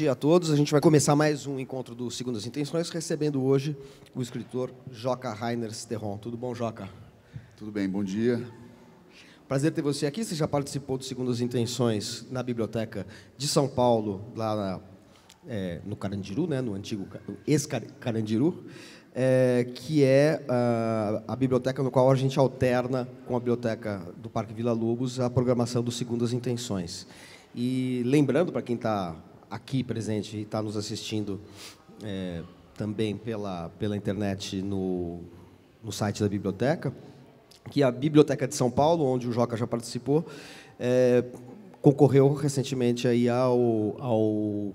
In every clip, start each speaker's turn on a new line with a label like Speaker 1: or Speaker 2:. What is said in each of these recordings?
Speaker 1: tarde a todos. A gente vai começar mais um encontro do Segundas Intenções, recebendo hoje o escritor Joca Rainer Sterron. Tudo bom, Joca? Tudo bem, bom dia. Prazer ter você aqui. Você já participou do Segundas Intenções na Biblioteca de São Paulo, lá na, é, no Carandiru, né, no antigo ex-Carandiru, é, que é a, ah, a biblioteca no qual a gente alterna com a biblioteca do Parque Vila Lobos a programação do Segundas Intenções. E lembrando para quem está aqui presente e está nos assistindo é, também pela, pela internet no, no site da biblioteca, que é a Biblioteca de São Paulo, onde o Joca já participou, é, concorreu recentemente aí ao, ao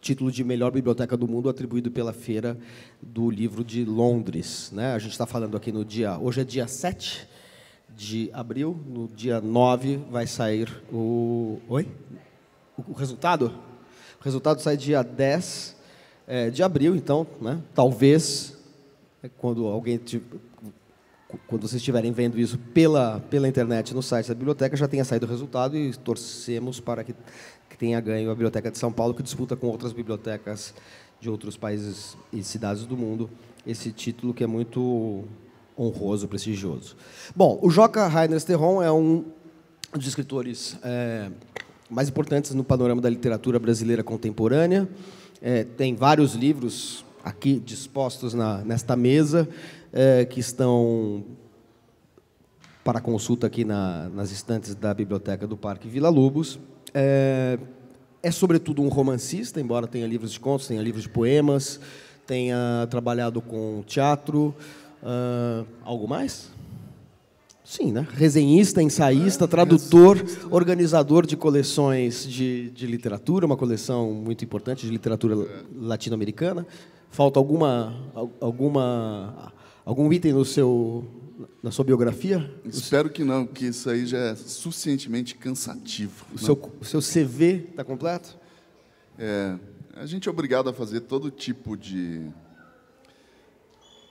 Speaker 1: título de melhor biblioteca do mundo atribuído pela Feira do Livro de Londres. Né? A gente está falando aqui no dia... Hoje é dia 7 de abril, no dia 9 vai sair o... Oi? O resultado? O resultado sai dia 10 é, de abril, então, né? talvez, né, quando alguém tipo, quando vocês estiverem vendo isso pela, pela internet no site da biblioteca, já tenha saído o resultado e torcemos para que, que tenha ganho a Biblioteca de São Paulo, que disputa com outras bibliotecas de outros países e cidades do mundo esse título que é muito honroso, prestigioso. Bom, o Joca Rainer Sterron é um dos escritores é, mais importantes no panorama da literatura brasileira contemporânea. É, tem vários livros aqui dispostos na, nesta mesa é, que estão para consulta aqui na, nas estantes da biblioteca do Parque Vila Lobos. É, é sobretudo um romancista, embora tenha livros de contos, tenha livros de poemas, tenha trabalhado com teatro, uh, algo mais? Sim, né? Resenhista, ensaísta, tradutor, organizador de coleções de, de literatura, uma coleção muito importante de literatura latino-americana. Falta alguma, alguma, algum item no seu, na sua biografia?
Speaker 2: Espero que não, que isso aí já é suficientemente cansativo. O né? seu, o seu CV está completo? É, a gente é obrigado a fazer todo tipo de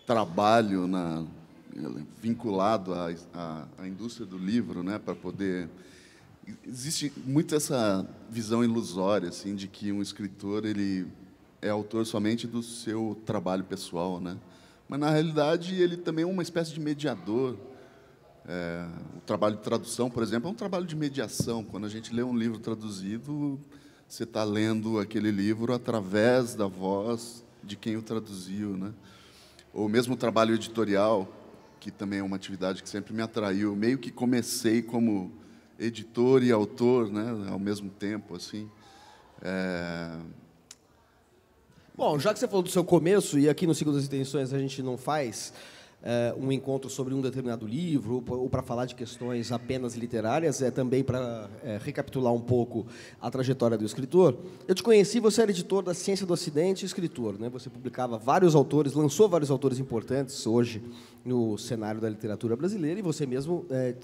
Speaker 2: trabalho na é vinculado à, à, à indústria do livro, né, para poder existe muito essa visão ilusória assim de que um escritor ele é autor somente do seu trabalho pessoal, né? Mas na realidade ele também é uma espécie de mediador. É, o trabalho de tradução, por exemplo, é um trabalho de mediação. Quando a gente lê um livro traduzido, você está lendo aquele livro através da voz de quem o traduziu, né? Ou mesmo o trabalho editorial, que também é uma atividade que sempre me atraiu. Meio que comecei como editor e autor, né, ao mesmo tempo, assim. É... Bom, já que você falou do seu começo e
Speaker 1: aqui no Ciclo das Intenções a gente não faz uh, um encontro sobre um determinado livro ou para falar de questões apenas literárias, é também para eh, recapitular um pouco a trajetória do escritor. Eu te conheci, você era editor da Ciência do Ocidente e escritor. Né? Você publicava vários autores, lançou vários autores importantes hoje no cenário da literatura brasileira e você mesmo eh,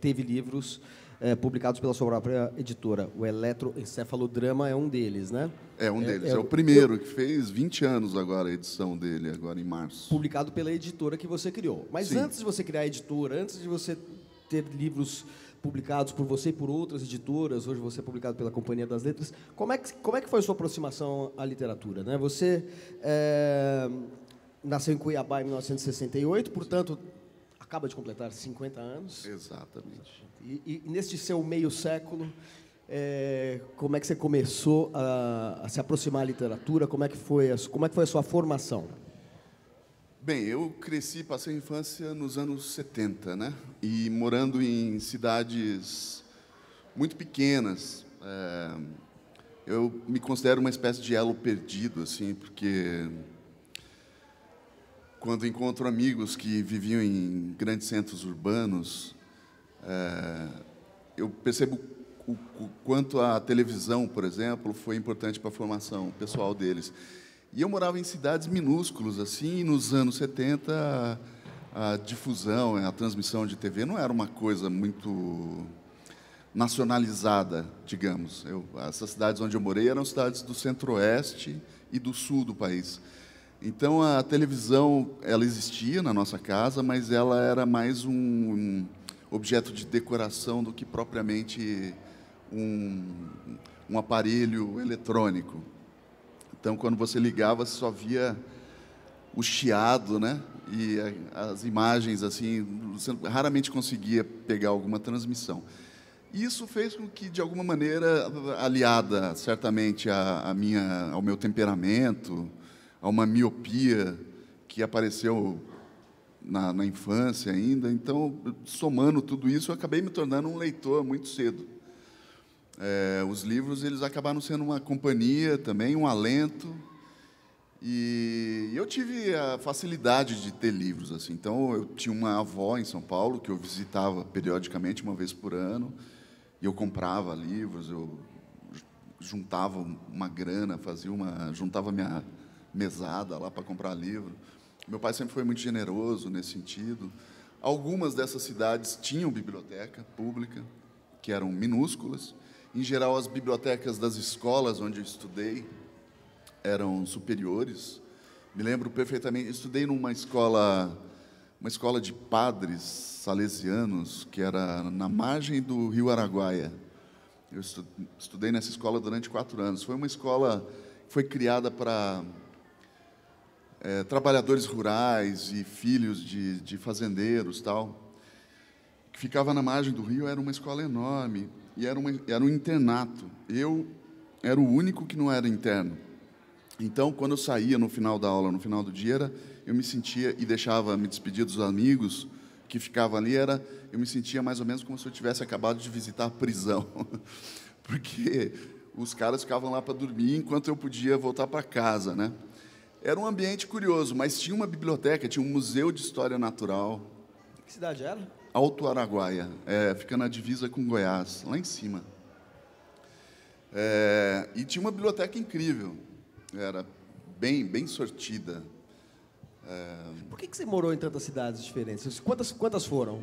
Speaker 1: teve livros é, publicados pela sua própria editora. O Eletroencefalodrama é um deles, né? É um é, deles. É, é o primeiro, eu...
Speaker 2: que fez 20 anos agora a edição dele, agora em março.
Speaker 1: Publicado pela editora que você criou. Mas Sim. antes de você criar a editora, antes de você ter livros publicados por você e por outras editoras, hoje você é publicado pela Companhia das Letras. Como é que, como é que foi a sua aproximação à literatura? Né? Você é, nasceu em Cuiabá em 1968, portanto, acaba de completar 50 anos.
Speaker 2: Exatamente.
Speaker 1: E, e neste seu meio século, é, como é que você começou a, a, se aproximar à literatura? Como é, que foi a, como é que foi a sua formação?
Speaker 2: Bem, eu cresci, passei a infância nos anos 70, né? E morando em cidades muito pequenas. É, eu me considero uma espécie de elo perdido, assim, porque quando encontro amigos que viviam em grandes centros urbanos, é, eu percebo o, o, quanto a televisão, por exemplo, foi importante para a formação pessoal deles. E eu morava em cidades minúsculas, assim, e nos anos 70 a, a difusão, a transmissão de TV não era uma coisa muito nacionalizada, digamos. Eu, essas cidades onde eu morei eram cidades do centro-oeste e do sul do país. Então a televisão ela existia na nossa casa, mas ela era mais um, objeto de decoração do que propriamente um, um aparelho eletrônico. Então quando você ligava, você só via o chiado, né? E as imagens assim, você raramente conseguia pegar alguma transmissão. Isso fez com que, de alguma maneira, aliada certamente à minha, ao meu temperamento, a uma miopia que apareceu na, na, infância ainda. Então, somando tudo isso, eu acabei me tornando um leitor muito cedo. É, os livros eles acabaram sendo uma companhia também, um alento. E eu tive a facilidade de ter livros assim. Então eu tinha uma avó em São Paulo que eu visitava periodicamente, uma vez por ano, e eu comprava livros, eu juntava uma grana, fazia uma, juntava minha mesada lá para comprar livro. Meu pai sempre foi muito generoso nesse sentido. Algumas dessas cidades tinham biblioteca pública, que eram minúsculas. Em geral, as bibliotecas das escolas onde eu estudei eram superiores. Me lembro perfeitamente, estudei numa escola, uma escola de padres salesianos, que era na margem do Rio Araguaia. Eu estudei nessa escola durante quatro anos. Foi uma escola que foi criada para é, trabalhadores rurais e filhos de, de fazendeiros tal, que ficava na margem do rio, era uma escola enorme e era, uma, era um internato. Eu era o único que não era interno. Então, quando eu saía no final da aula, no final do dia, era, eu me sentia e deixava me despedir dos amigos que ficavam ali, era, eu me sentia mais ou menos como se eu tivesse acabado de visitar a prisão, porque os caras ficavam lá para dormir enquanto eu podia voltar para casa, né? Era um ambiente curioso, mas tinha uma biblioteca, tinha um museu de história natural.
Speaker 1: Que cidade era?
Speaker 2: Alto Araguaia, é, fica na divisa com Goiás, lá em cima. É, e tinha uma biblioteca incrível, era bem, bem sortida. É... Por que, que você morou em tantas cidades diferentes? Quantas, quantas foram?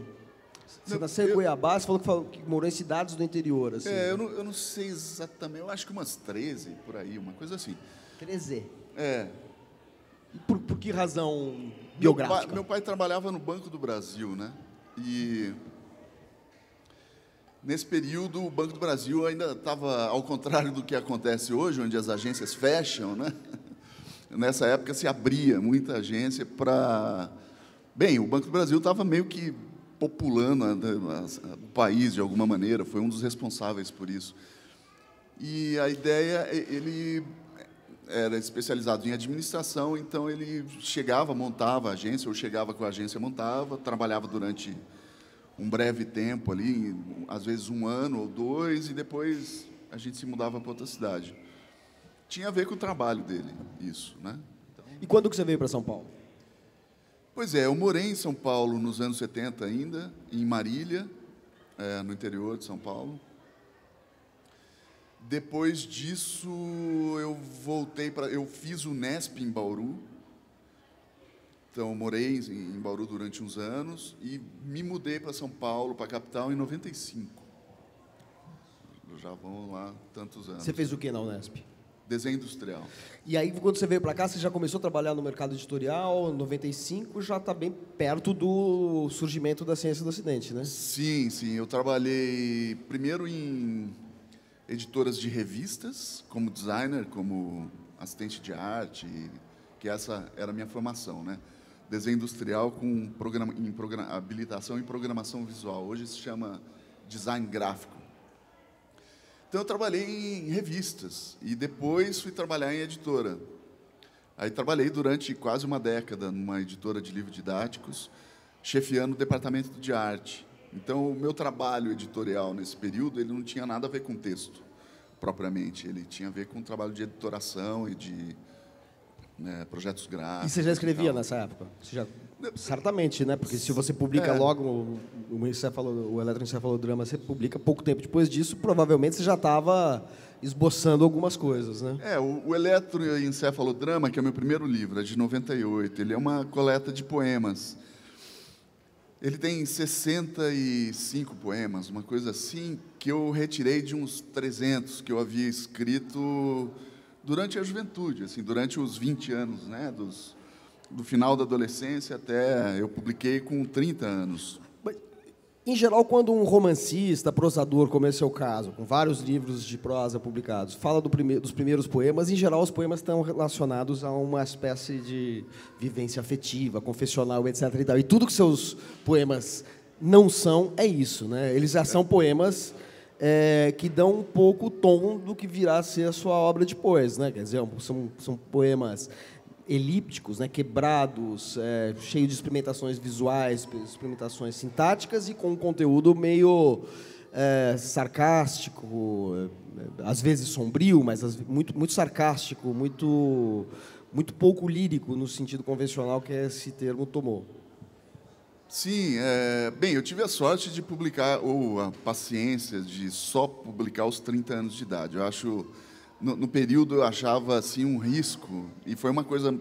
Speaker 1: Você eu, nasceu em Goiabá, você falou que, falou que, morou em cidades do interior. Assim. É, eu não,
Speaker 2: eu não sei exatamente, eu acho que umas 13 por aí, uma coisa assim. 13? É, por, por que razão biográfica? Meu pai, meu pai trabalhava no Banco do Brasil, né? E Nesse período, o Banco do Brasil ainda estava, ao contrário do que acontece hoje, onde as agências fecham, né? nessa época se abria muita agência para. Bem, o Banco do Brasil estava meio que populando o país de alguma maneira, foi um dos responsáveis por isso. E a ideia, ele era especializado em administração, então ele chegava, montava a agência, ou chegava com a agência, montava, trabalhava durante um breve tempo ali, às vezes um ano ou dois, e depois a gente se mudava para outra cidade. Tinha a ver com o trabalho dele, isso, né? E quando que você veio para São Paulo? Pois é, eu morei em São Paulo nos anos 70 ainda, em Marília, é, no interior de São Paulo. Depois disso, eu voltei para. Eu fiz o Nesp em Bauru. Então, morei em Bauru durante uns anos e me mudei para São Paulo, para a capital, em 95. Já vão lá tantos anos. Você fez
Speaker 1: o que na Unesp?
Speaker 2: Desenho industrial.
Speaker 1: E aí, quando você veio para cá, você já começou a trabalhar no mercado editorial, 95, já está bem perto do surgimento da ciência do Ocidente, né?
Speaker 2: Sim, sim. Eu trabalhei primeiro em editoras de revistas, como designer, como assistente de arte, que essa era a minha formação, né? Desenho industrial com programa, em program, habilitação em programação visual. Hoje se chama design gráfico. Então eu trabalhei em revistas e depois fui trabalhar em editora. Aí trabalhei durante quase uma década numa editora de livros didáticos, chefiando o departamento de arte. Então, o meu trabalho editorial nesse período, ele não tinha nada a ver com texto, propriamente. Ele tinha a ver com trabalho de editoração e de né, projetos gráficos. E você já escrevia nessa
Speaker 1: época? Já... Certamente, né? Porque se você publica é. logo, o, encefalo, o eletroencefalograma, você publica pouco tempo depois disso, provavelmente você já estava esboçando algumas coisas, né?
Speaker 2: É, o, o Eletroencefalograma, que é o meu primeiro livro, é de 98, ele é uma coleta de poemas ele tem 65 poemas, uma coisa assim, que eu retirei de uns 300 que eu havia escrito durante a juventude, assim, durante os 20 anos, né, dos, do final da adolescência até eu publiquei com 30 anos. Em
Speaker 1: geral, quando um romancista, prosador, como esse é o caso, com vários livros de prosa publicados, fala do dos primeiros poemas, em geral os poemas estão relacionados a uma espécie de vivência afetiva, confessional, etc. E, tal. e tudo que seus poemas não são é isso, né? Eles já são poemas é, que dão um pouco o tom do que virá a ser a sua obra depois, né? Quer dizer, são, são poemas elípticos, né, quebrados, é, cheio de experimentações visuais, experimentações sintáticas e com um conteúdo meio é, sarcástico, é, às vezes sombrio, mas muito, muito sarcástico, muito, muito pouco lírico no sentido convencional que esse termo tomou.
Speaker 2: Sim, é, bem, eu tive a sorte de publicar, ou a paciência de só publicar aos 30 anos de idade. Eu acho no, no período eu achava assim um risco e foi uma coisa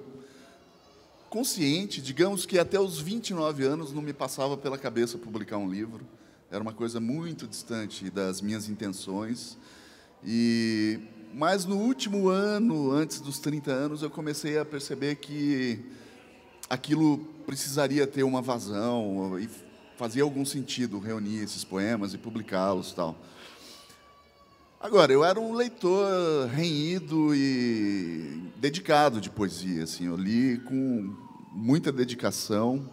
Speaker 2: consciente, digamos que até os 29 anos não me passava pela cabeça publicar um livro. Era uma coisa muito distante das minhas intenções. E mas no último ano, antes dos 30 anos, eu comecei a perceber que aquilo precisaria ter uma vazão e fazia algum sentido reunir esses poemas e publicá-los, tal. Agora, eu era um leitor renhido e dedicado de poesia, assim, eu li com muita dedicação.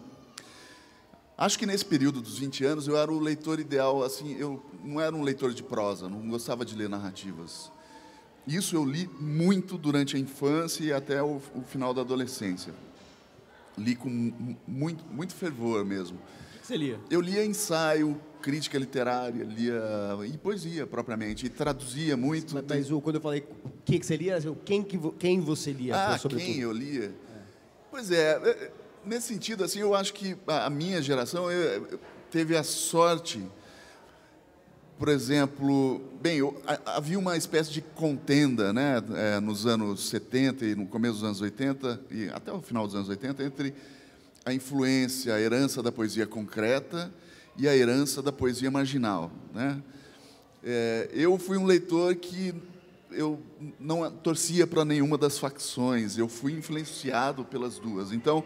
Speaker 2: Acho que nesse período dos 20 anos eu era o leitor ideal, assim, eu não era um leitor de prosa, não gostava de ler narrativas. Isso eu li muito durante a infância e até o, o final da adolescência. Li com muito, muito fervor mesmo. O que você lia? Eu lia ensaio, crítica literária, lia e poesia propriamente, e traduzia muito. Mas, mas o, quando eu falei o que, que você lia, quem, que, quem você lia? Ah, quem tudo? eu lia? É. Pois é, é, nesse sentido, assim, eu acho que a minha geração eu, teve a sorte, por exemplo, bem, eu, a, havia uma espécie de contenda né, é, nos anos 70 e no começo dos anos 80, e até o final dos anos 80, entre a influência, a herança da poesia concreta e a herança da poesia marginal. Né? É, eu fui um leitor que eu não torcia para nenhuma das facções, eu fui influenciado pelas duas. Então,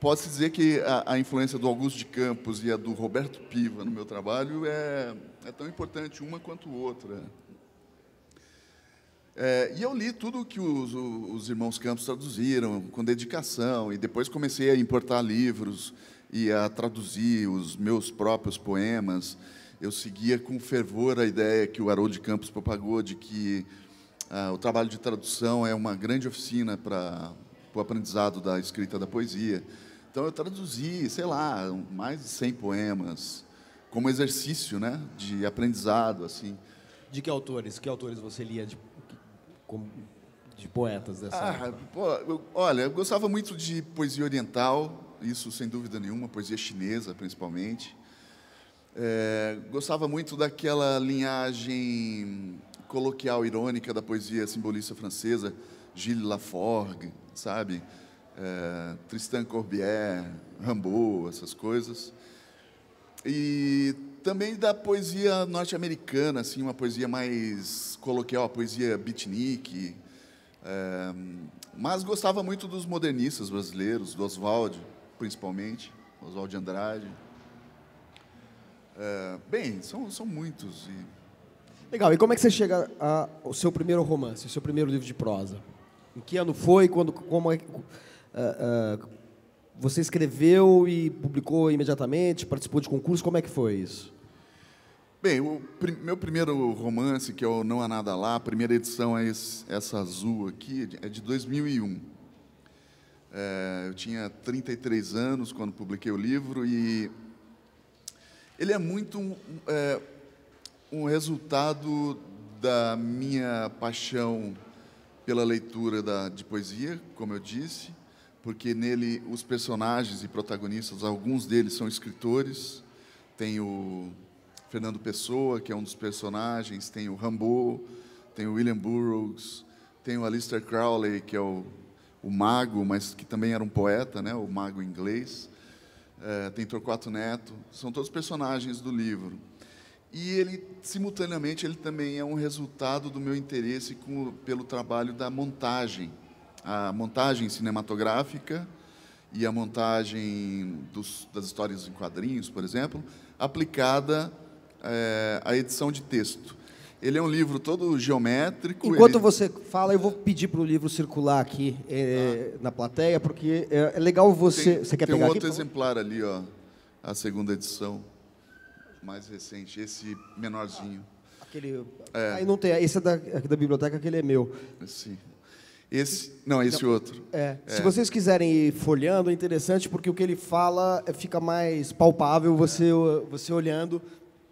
Speaker 2: posso dizer que a, a, influência do Augusto de Campos e a do Roberto Piva no meu trabalho é, é tão importante uma quanto outra. É, e eu li tudo que os, os irmãos Campos traduziram, com dedicação, e depois comecei a importar livros a traduzir os meus próprios poemas, eu seguia com fervor a ideia que o Haroldo de Campos propagou de que ah, o trabalho de tradução é uma grande oficina para o aprendizado da escrita da poesia. Então eu traduzi, sei lá, mais de 100 poemas como exercício, né, de aprendizado, assim. De que autores? Que autores você lia de, de poetas dessa? Ah, época? Pô, eu, olha, eu gostava muito de poesia oriental, isso sem dúvida nenhuma, poesia chinesa principalmente. É, gostava muito daquela linhagem coloquial, irônica da poesia simbolista francesa, Gilles Laforgue, sabe? É, Tristan Corbière, Rambaud, essas coisas. E também da poesia norte-americana, assim, uma poesia mais coloquial, a poesia beatnik. É, mas gostava muito dos modernistas brasileiros, do Oswald, principalmente, Oswaldo de Andrade. É, bem, são, são muitos. E...
Speaker 1: Legal, e como é que você chega ao seu primeiro romance, ao seu primeiro livro de prosa? Em que ano foi? Quando, como é, uh, uh, você escreveu e publicou imediatamente? Participou de concurso? Como é que foi isso?
Speaker 2: Bem, o meu primeiro romance, que é o Não Há Nada Lá, a primeira edição é esse, essa azul aqui, é de 2001. É é, eu tinha 33 anos quando publiquei o livro e ele é muito um, é, um resultado da minha paixão pela leitura da, de poesia, como eu disse, porque nele os personagens e protagonistas, alguns deles são escritores. Tem o Fernando Pessoa, que é um dos personagens, tem o Rambo, tem o William Burroughs, tem o Alistair Crowley, que é o o mago, mas que também era um poeta, né? o mago inglês. É, tem Torquato Neto, são todos personagens do livro. E ele, simultaneamente, ele também é um resultado do meu interesse com, pelo trabalho da montagem, a montagem cinematográfica e a montagem dos, das histórias em quadrinhos, por exemplo, aplicada é, à edição de texto. Ele é um livro todo geométrico. Enquanto ele... você
Speaker 1: fala, eu vou pedir para o livro circular aqui é, ah. na plateia, porque é, é legal você. Tem, você quer tem pegar um outro aqui,
Speaker 2: exemplar ali, ó, a segunda edição, mais recente, esse menorzinho. Ah, aquele. É. Aí
Speaker 1: não tem. Esse é da, da biblioteca, aquele é
Speaker 2: meu. Sim. Esse, não, esse então, outro. É. É. Se vocês
Speaker 1: quiserem ir folheando, é interessante porque o que ele fala é, fica mais palpável você, é. você olhando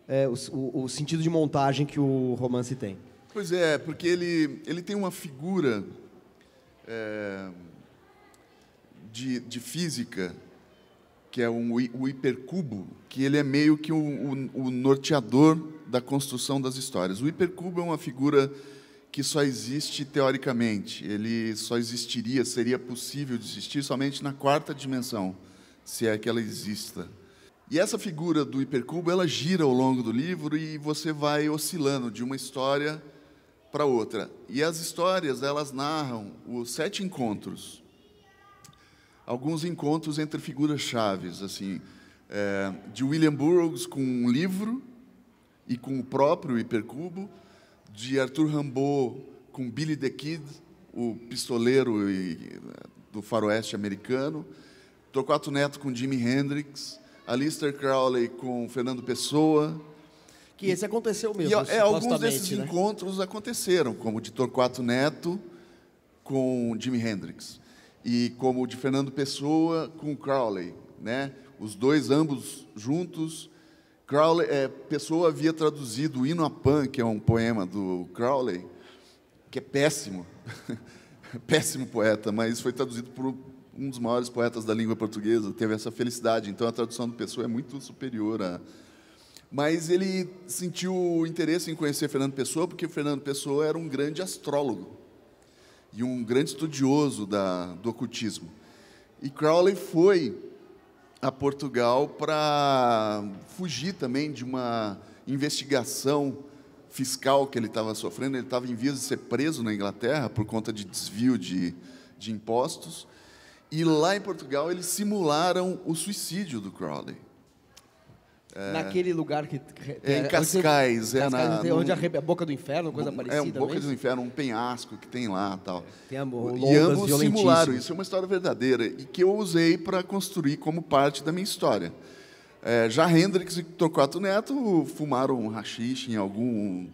Speaker 1: é, o, o sentido de montagem que o romance tem.
Speaker 2: Pois é, porque ele, ele tem uma figura é, de, de física, que é um, o hipercubo, que ele é meio que o, o, o, norteador da construção das histórias. O hipercubo é uma figura que só existe teoricamente, ele só existiria, seria possível de existir somente na quarta dimensão, se é que ela exista. E essa figura do hipercubo, ela gira ao longo do livro e você vai oscilando de uma história para outra. E as histórias, elas narram os sete encontros. Alguns encontros entre figuras chaves, assim, é, de William Burroughs com um livro e com o próprio hipercubo, de Arthur Rimbaud com Billy the Kid, o pistoleiro do faroeste americano, Torquato Neto com Jimi Hendrix, Alistair Crowley com Fernando Pessoa.
Speaker 1: Que esse aconteceu mesmo. E, é, alguns desses né?
Speaker 2: encontros aconteceram, como o de Torquato Neto com Jimi Hendrix e como o de Fernando Pessoa com Crowley, né? Os dois ambos juntos. Crowley, é, Pessoa havia traduzido o Hino a Pan, que é um poema do Crowley, que é péssimo, péssimo poeta, mas foi traduzido por, um dos maiores poetas da língua portuguesa, teve essa felicidade. Então a tradução do Pessoa é muito superior a. Mas ele sentiu interesse em conhecer Fernando Pessoa, porque Fernando Pessoa era um grande astrólogo e um grande estudioso da, do ocultismo. E Crowley foi a Portugal para fugir também de uma investigação fiscal que ele estava sofrendo. Ele estava em vias de ser preso na Inglaterra por conta de desvio de, de impostos. E lá em Portugal eles simularam o suicídio do Crowley. É, Naquele lugar que. É, em Cascais, é, é na, onde, num, a,
Speaker 1: a, boca do inferno, coisa é, parecida. É, um boca do
Speaker 2: inferno, um penhasco que tem lá tal. Tem a, e ambos simularam, isso é uma história verdadeira e que eu usei para construir como parte da minha história. É, já Hendrix e Torquato Neto fumaram um rachixe em algum,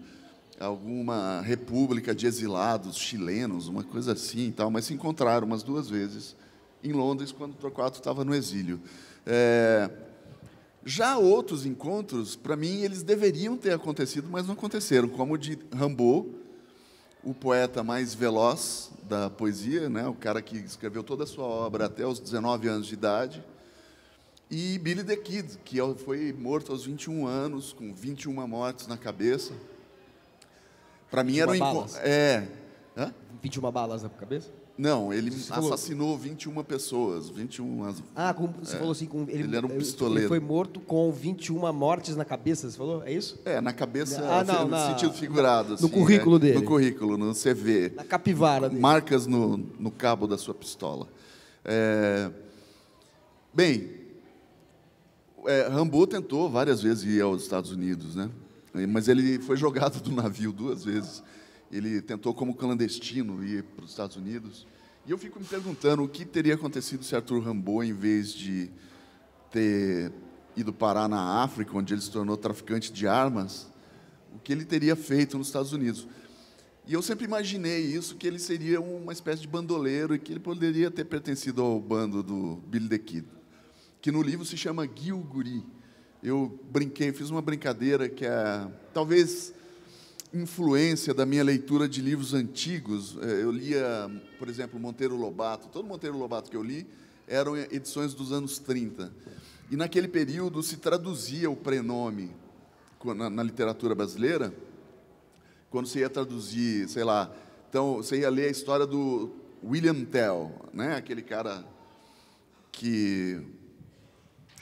Speaker 2: alguma república de exilados chilenos, uma coisa assim e tal, mas se encontraram umas duas vezes em Londres, quando Torquato estava no exílio. É, já outros encontros, para mim, eles deveriam ter acontecido, mas não aconteceram, como o de Rimbaud, o poeta mais veloz da poesia, né? o cara que escreveu toda a sua obra até os 19 anos de idade, e Billy the Kid, que é foi morto aos 21 anos, com 21 mortes na cabeça. Para mim era um encontro. É. Hã? 21 balas na cabeça? Não, ele você assassinou 21 pessoas. 21 Ah, como você é, falou assim, com, ele, ele, era um pistoleiro. Ele foi
Speaker 1: morto com 21 mortes na cabeça, você
Speaker 2: falou? É isso? É, na cabeça, ah, não, no na, sentido figurado. Assim, no currículo é, dele. No currículo, no CV. Na capivara dele. Marcas no, no cabo da sua pistola. É, bem, é, Rambo tentou várias vezes ir aos Estados Unidos, né? Mas ele foi jogado do navio duas vezes ele tentou como clandestino ir para os Estados Unidos. E eu fico me perguntando o que teria acontecido se Arthur Rimbaud, em vez de ter ido parar na África, onde ele se tornou traficante de armas, o que ele teria feito nos Estados Unidos. E eu sempre imaginei isso, que ele seria uma espécie de bandoleiro e que ele poderia ter pertencido ao bando do Billy the Kid, que no livro se chama Gil Guri. Eu brinquei, fiz uma brincadeira que é, talvez influência da minha leitura de livros antigos. É, eu lia, por exemplo, Monteiro Lobato. Todo Monteiro Lobato que eu li eram edições dos anos 30. E naquele período se traduzia o prenome na, na literatura brasileira. Quando você ia traduzir, sei lá, então você ia ler a história do William Tell, né? aquele cara que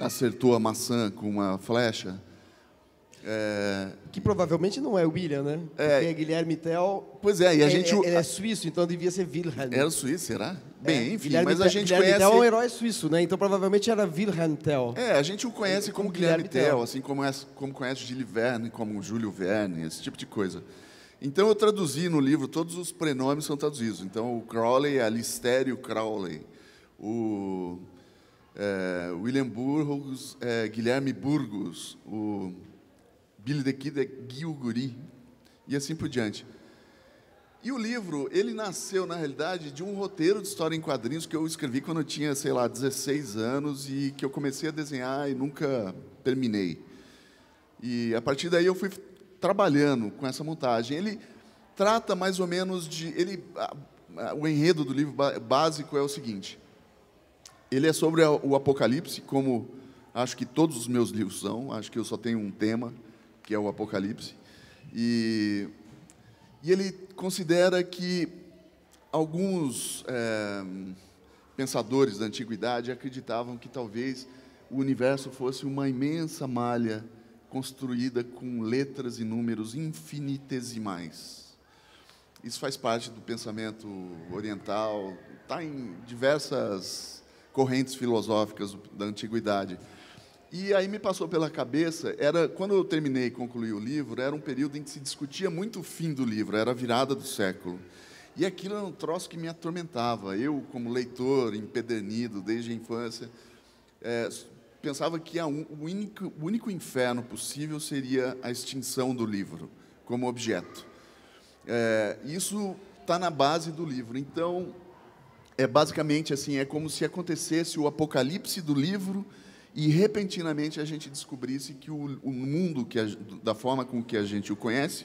Speaker 2: acertou a maçã com uma flecha. É...
Speaker 1: Que provavelmente não é William, né? É... Porque é Guilherme Tell. Pois é, e a gente. é
Speaker 2: suíço, então devia ser Wilhelm. Era suíço, será? Bem, é, enfim, Guilherme mas a gente Guilherme conhece. Guilherme Tell é um herói
Speaker 1: suíço, né? Então provavelmente era Wilhelm Tell. É, a gente o conhece é, como, como Guilherme, Guilherme Tell,
Speaker 2: assim como, é, como conhece Gilles Verne, como Júlio Verne, esse tipo de coisa. Então eu traduzi no livro, todos os prenomes são traduzidos. Então o Crowley é Alistério Crowley. O é, William Burroughs é Guilherme Burgos. O Billy the Kid é Gilguri, e assim por diante. E o livro, ele nasceu, na realidade, de um roteiro de história em quadrinhos que eu escrevi quando eu tinha, sei lá, 16 anos e que eu comecei a desenhar e nunca terminei. E a partir daí eu fui trabalhando com essa montagem. Ele trata mais ou menos de. Ele, a, a, o enredo do livro básico é o seguinte: ele é sobre o Apocalipse, como acho que todos os meus livros são, acho que eu só tenho um tema que é o Apocalipse, e, e ele considera que alguns é, pensadores da antiguidade acreditavam que talvez o universo fosse uma imensa malha construída com letras e números infinitesimais. Isso faz parte do pensamento oriental, está em diversas correntes filosóficas da antiguidade. E aí me passou pela cabeça, era quando eu terminei e concluí o livro, era um período em que se discutia muito o fim do livro, era a virada do século. E aquilo era um troço que me atormentava. Eu, como leitor empedernido desde a infância, é, pensava que a, o, único, o único inferno possível seria a extinção do livro como objeto. É, isso está na base do livro. Então, é basicamente assim, é como se acontecesse o apocalipse do livro e repentinamente a gente descobrisse que o, o mundo que a, da forma com que a gente o conhece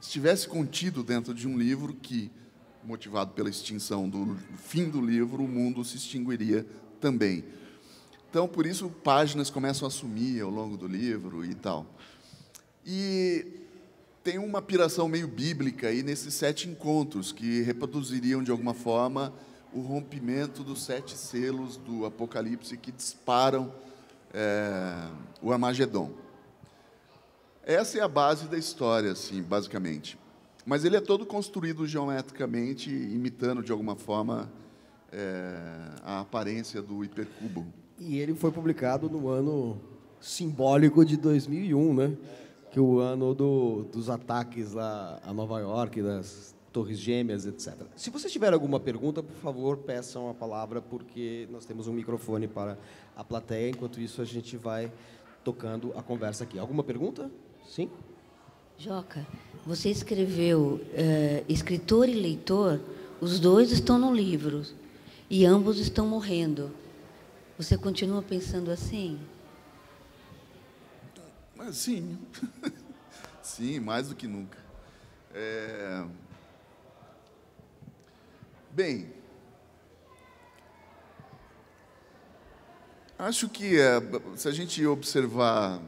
Speaker 2: estivesse contido dentro de um livro que, motivado pela extinção do fim do livro, o mundo se extinguiria também. Então, por isso, páginas começam a sumir ao longo do livro e tal. E tem uma piração meio bíblica aí nesses sete encontros, que reproduziriam, de alguma forma, o rompimento dos sete selos do Apocalipse que disparam é, o Armagedon. Essa é a base da história, assim, basicamente. Mas ele é todo construído geometricamente, imitando de alguma forma é, a aparência do hipercubo.
Speaker 1: E ele foi publicado no ano simbólico de 2001, né? Que é o ano do, dos ataques lá a Nova York, das Torres Gêmeas, etc. Se vocês tiverem alguma pergunta, por favor, peçam a palavra, porque nós temos um microfone para a plateia. Enquanto isso, a gente vai tocando a conversa aqui. Alguma pergunta? Sim? Joca, você escreveu é, Escritor e Leitor, os dois estão no livro e ambos estão morrendo. Você continua pensando assim? Sim.
Speaker 2: Sim, mais do que nunca. É, Bem, acho que é, se a gente observar.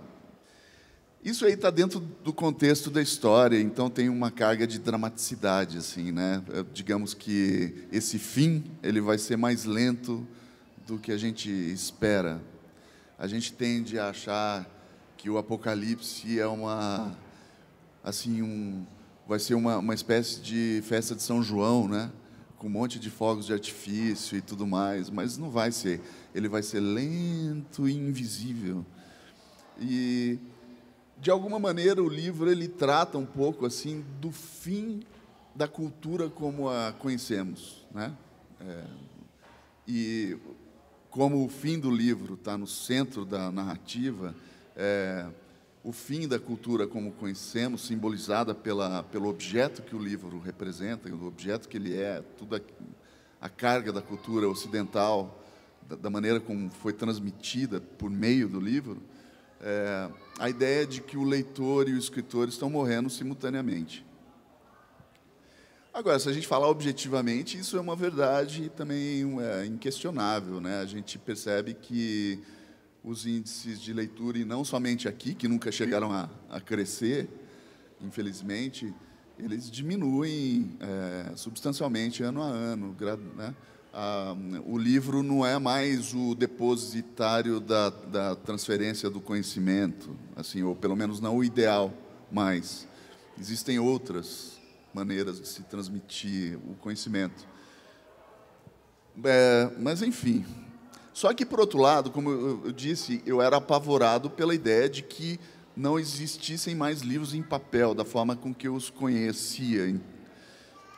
Speaker 2: Isso aí está dentro do contexto da história, então tem uma carga de dramaticidade, assim, né? É, digamos que esse fim ele vai ser mais lento do que a gente espera. A gente tende a achar que o Apocalipse é uma, assim, um, vai ser uma, uma espécie de festa de São João, né? com um monte de fogos de artifício e tudo mais, mas não vai ser. Ele vai ser lento e invisível. E de alguma maneira o livro ele trata um pouco assim do fim da cultura como a conhecemos, né? É, e como o fim do livro está no centro da narrativa, é, o fim da cultura como conhecemos, simbolizada pela, pelo objeto que o livro representa, o objeto que ele é, toda a carga da cultura ocidental, da, da maneira como foi transmitida por meio do livro, é, a ideia de que o leitor e o escritor estão morrendo simultaneamente. Agora, se a gente falar objetivamente, isso é uma verdade também é, inquestionável. Né? A gente percebe que os índices de leitura, e não somente aqui, que nunca chegaram a, a crescer, infelizmente, eles diminuem é, substancialmente ano a ano. Né? Ah, o livro não é mais o depositário da, da, transferência do conhecimento, assim, ou pelo menos não o ideal mais. Existem outras maneiras de se transmitir o conhecimento. É, mas, enfim, só que, por outro lado, como eu disse, eu era apavorado pela ideia de que não existissem mais livros em papel, da forma com que eu os conhecia.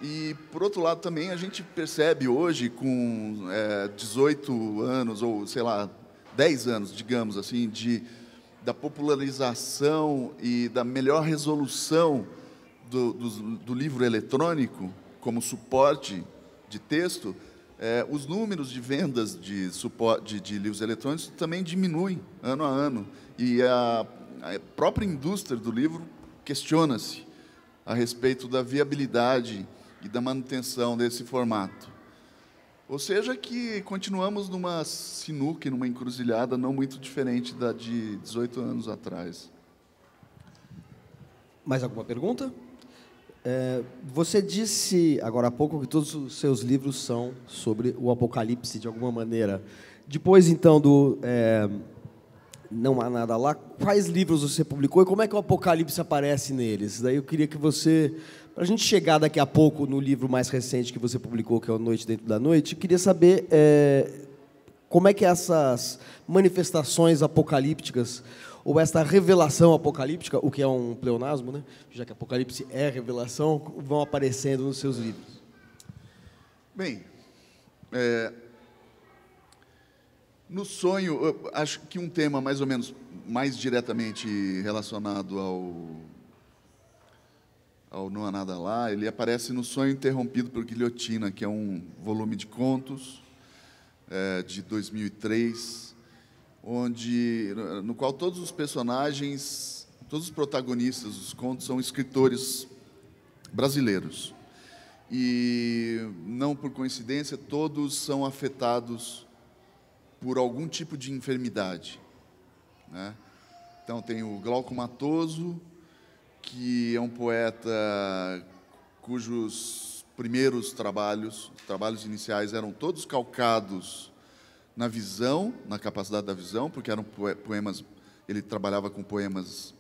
Speaker 2: E, por outro lado, também a gente percebe hoje, com é, 18 anos, ou sei lá, 10 anos, digamos assim, de, da popularização e da melhor resolução do, do, do livro eletrônico como suporte de texto, é, os números de vendas de, de, de livros eletrônicos também diminuem ano a ano. E a, a própria indústria do livro questiona-se a respeito da viabilidade e da manutenção desse formato. Ou seja, que continuamos numa sinuca, numa encruzilhada não muito diferente da de 18 anos atrás.
Speaker 1: Mais alguma pergunta? É, você disse agora há pouco que todos os seus livros são sobre o Apocalipse, de alguma maneira. Depois, então, do é, Não Há Nada Lá, quais livros você publicou e como é que o Apocalipse aparece neles? Daí eu queria que você, para a gente chegar daqui a pouco no livro mais recente que você publicou, que é o Noite Dentro da Noite, eu queria saber é, como é que essas manifestações apocalípticas ou esta revelação apocalíptica, o que é um pleonasmo, né? já que Apocalipse é revelação, vão aparecendo nos seus livros?
Speaker 2: Bem, é, no sonho, acho que um tema mais ou menos mais diretamente relacionado ao ao Não Há Nada Lá, ele aparece no Sonho Interrompido por Guilhotina, que é um volume de contos é, de 2003, onde no qual todos os personagens, todos os protagonistas dos contos são escritores brasileiros. E não por coincidência, todos são afetados por algum tipo de enfermidade, né? Então tem o Glauco Matoso, que é um poeta cujos primeiros trabalhos, trabalhos iniciais eram todos calcados na visão, na capacidade da visão, porque eram poemas, ele trabalhava com poemas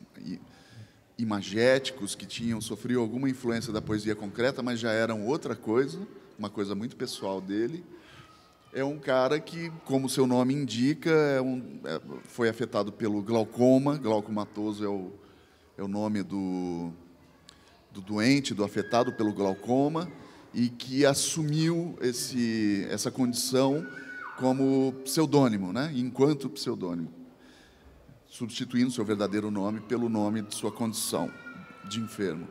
Speaker 2: imagéticos que tinham sofrido alguma influência da poesia concreta, mas já eram outra coisa, uma coisa muito pessoal dele. É um cara que, como seu nome indica, é um, é, foi afetado pelo glaucoma. Glaucomatoso é o, é o nome do, do doente, do afetado pelo glaucoma, e que assumiu esse, essa condição como pseudônimo, né? enquanto pseudônimo, substituindo seu verdadeiro nome pelo nome de sua condição de enfermo.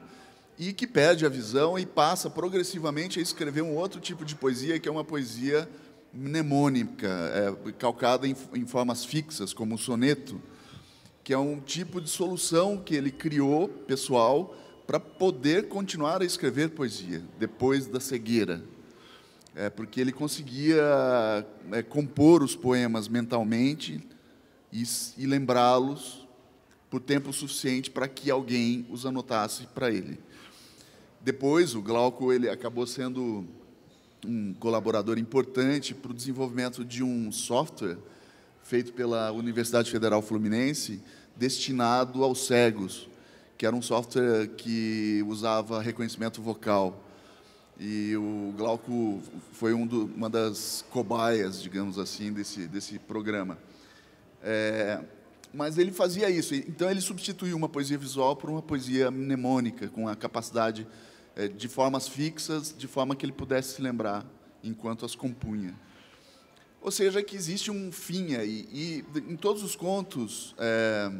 Speaker 2: E que perde a visão e passa progressivamente a escrever um outro tipo de poesia, que é uma poesia mnemônica, é, calcada em, em formas fixas, como o soneto, que é um tipo de solução que ele criou, pessoal, para poder continuar a escrever poesia, depois da cegueira, é, porque ele conseguia é, compor os poemas mentalmente e, e lembrá-los por tempo suficiente para que alguém os anotasse para ele. Depois, o Glauco ele acabou sendo um colaborador importante para o desenvolvimento de um software feito pela Universidade Federal Fluminense destinado aos cegos, que era um software que usava reconhecimento vocal. E o Glauco foi um do, uma das cobaias, digamos assim, desse, desse programa. É, mas ele fazia isso. Então ele substituiu uma poesia visual por uma poesia mnemônica, com a capacidade é, de formas fixas, de forma que ele pudesse se lembrar enquanto as compunha. Ou seja, que existe um fim aí. E em todos os contos, é,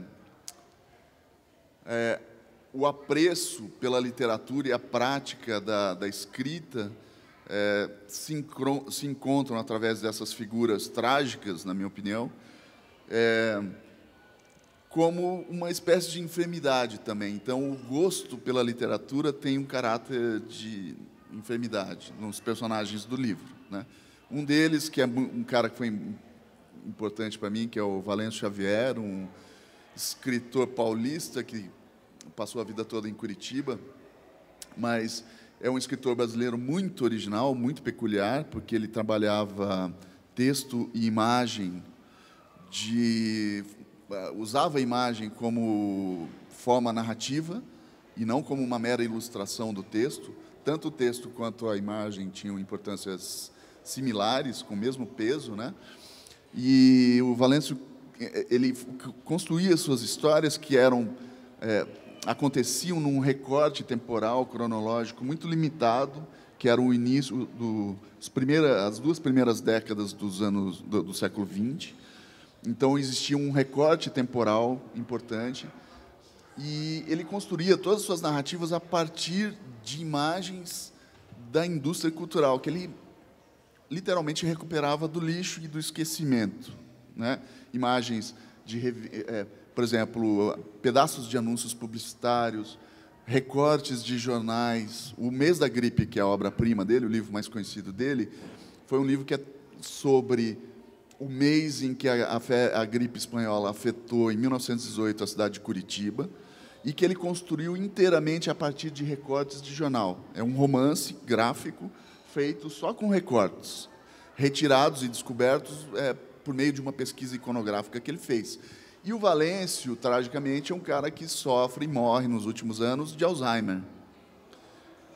Speaker 2: é o apreço pela literatura e a prática da, da escrita é, se, se, encontram através dessas figuras trágicas, na minha opinião, é, como uma espécie de enfermidade também. Então, o gosto pela literatura tem um caráter de enfermidade nos personagens do livro. Né? Um deles, que é um cara que foi importante para mim, que é o Valêncio Xavier, um escritor paulista que passou a vida toda em Curitiba, mas é um escritor brasileiro muito original, muito peculiar, porque ele trabalhava texto e imagem de uh, usava a imagem como forma narrativa e não como uma mera ilustração do texto. Tanto o texto quanto a imagem tinham importâncias similares, com o mesmo peso, né? E o Valêncio eh, ele construía suas histórias que eram é, aconteciam num recorte temporal cronológico muito limitado, que era o início das primeiras, duas primeiras décadas dos anos do, do século XX. Então existia um recorte temporal importante e ele construía todas as suas narrativas a partir de imagens da indústria cultural que ele literalmente recuperava do lixo e do esquecimento, né? Imagens de é, por exemplo, pedaços de anúncios publicitários, recortes de jornais. O Mês da Gripe, que é a obra-prima dele, o livro mais conhecido dele, foi um livro que é sobre o mês em que a, a, a gripe espanhola afetou, em 1918, a cidade de Curitiba, e que ele construiu inteiramente a partir de recortes de jornal. É um romance gráfico feito só com recortes, retirados e descobertos é, por meio de uma pesquisa iconográfica que ele fez. E o Valêncio, tragicamente, é um cara que sofre e morre nos últimos anos de Alzheimer.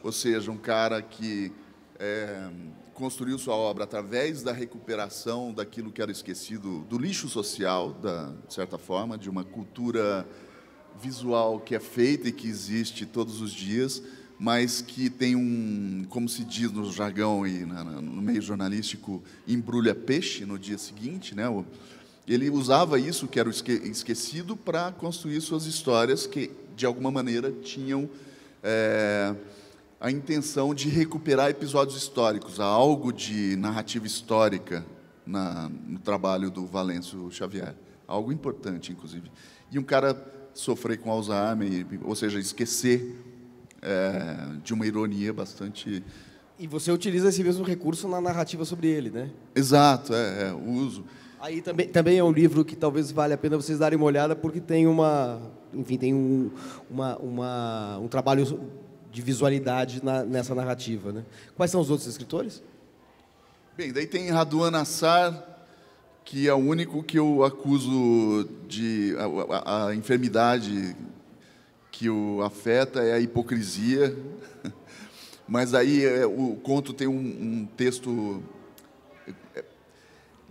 Speaker 2: Ou seja, um cara que é, construiu sua obra através da recuperação daquilo que era esquecido, do lixo social, da, de certa forma, de uma cultura visual que é feita e que existe todos os dias, mas que tem um, como se diz no jargão e no meio jornalístico, embrulha peixe no dia seguinte, né? O, ele usava isso, que era esquecido, para construir suas histórias que, de alguma maneira, tinham é, a intenção de recuperar episódios históricos, há algo de narrativa histórica na, no trabalho do Valêncio Xavier, algo importante, inclusive. E um cara sofrer com Alzheimer, ou seja, esquecer é, de uma ironia bastante
Speaker 1: e você utiliza esse mesmo recurso na narrativa sobre ele, né?
Speaker 2: Exato, é, é o uso.
Speaker 1: Aí também, também é um livro que talvez valha a pena vocês darem uma olhada, porque tem uma, enfim, tem um, uma, uma, um trabalho de visualidade na, nessa narrativa. Né? Quais são os outros
Speaker 2: escritores? Bem, daí tem Raduan Nassar que é o único que eu acuso de a, a, a, enfermidade que o afeta é a hipocrisia. Mas aí é, o conto tem um, um texto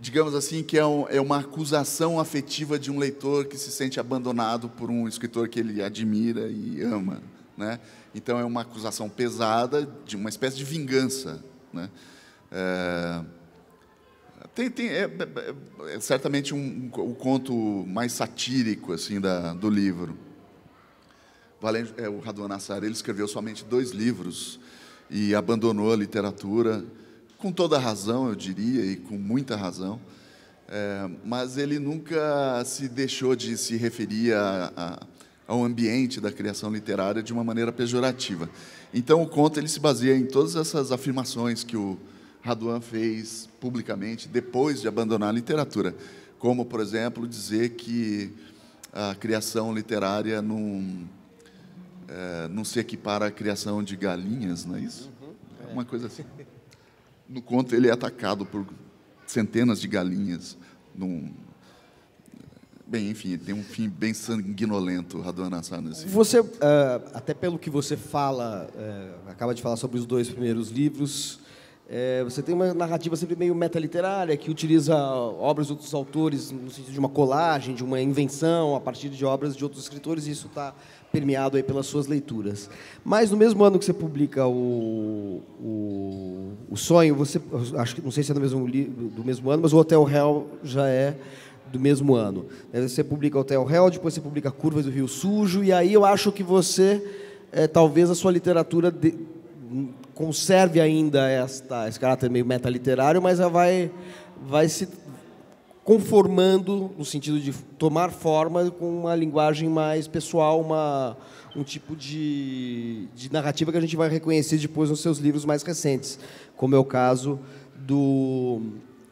Speaker 2: digamos assim, que é, um, é, uma acusação afetiva de um leitor que se sente abandonado por um escritor que ele admira e ama. Né? Então, é uma acusação pesada, de uma espécie de vingança. Né? É, tem, tem, é, é, é certamente um, um, o conto mais satírico assim da, do livro. Valente, é, o Radwan Nassar ele escreveu somente dois livros e abandonou a literatura com toda razão, eu diria, e com muita razão, é, mas ele nunca se deixou de se referir a, a, ao ambiente da criação literária de uma maneira pejorativa. Então, o conto ele se baseia em todas essas afirmações que o Raduan fez publicamente depois de abandonar a literatura, como, por exemplo, dizer que a criação literária não, é, não se equipara à criação de galinhas, não é isso? Uhum, é. Uma coisa assim. É no conto ele é atacado por centenas de galinhas. Num... Bem, enfim, tem um fim bem sanguinolento, Raduan Assad. Assim. Você, uh,
Speaker 1: até pelo que você fala, uh, acaba de falar sobre os dois primeiros livros, eh, você tem uma narrativa sempre meio metaliterária, que utiliza obras de outros autores no sentido de uma colagem, de uma invenção a partir de obras de outros escritores, e isso está permeado aí pelas suas leituras. Mas no mesmo ano que você publica o, o, o Sonho, você acho que não sei se é do mesmo do mesmo ano, mas o Hotel Hell já é do mesmo ano. Né, você publica Hotel Hell, depois você publica Curvas do Rio Sujo e aí eu acho que você é, talvez a sua literatura de, conserve ainda esta, esse caráter meio metaliterário, mas ela vai vai se conformando, no sentido de tomar forma, com uma linguagem mais pessoal, uma, um tipo de, de narrativa que a gente vai reconhecer depois nos seus livros mais recentes, como é o caso do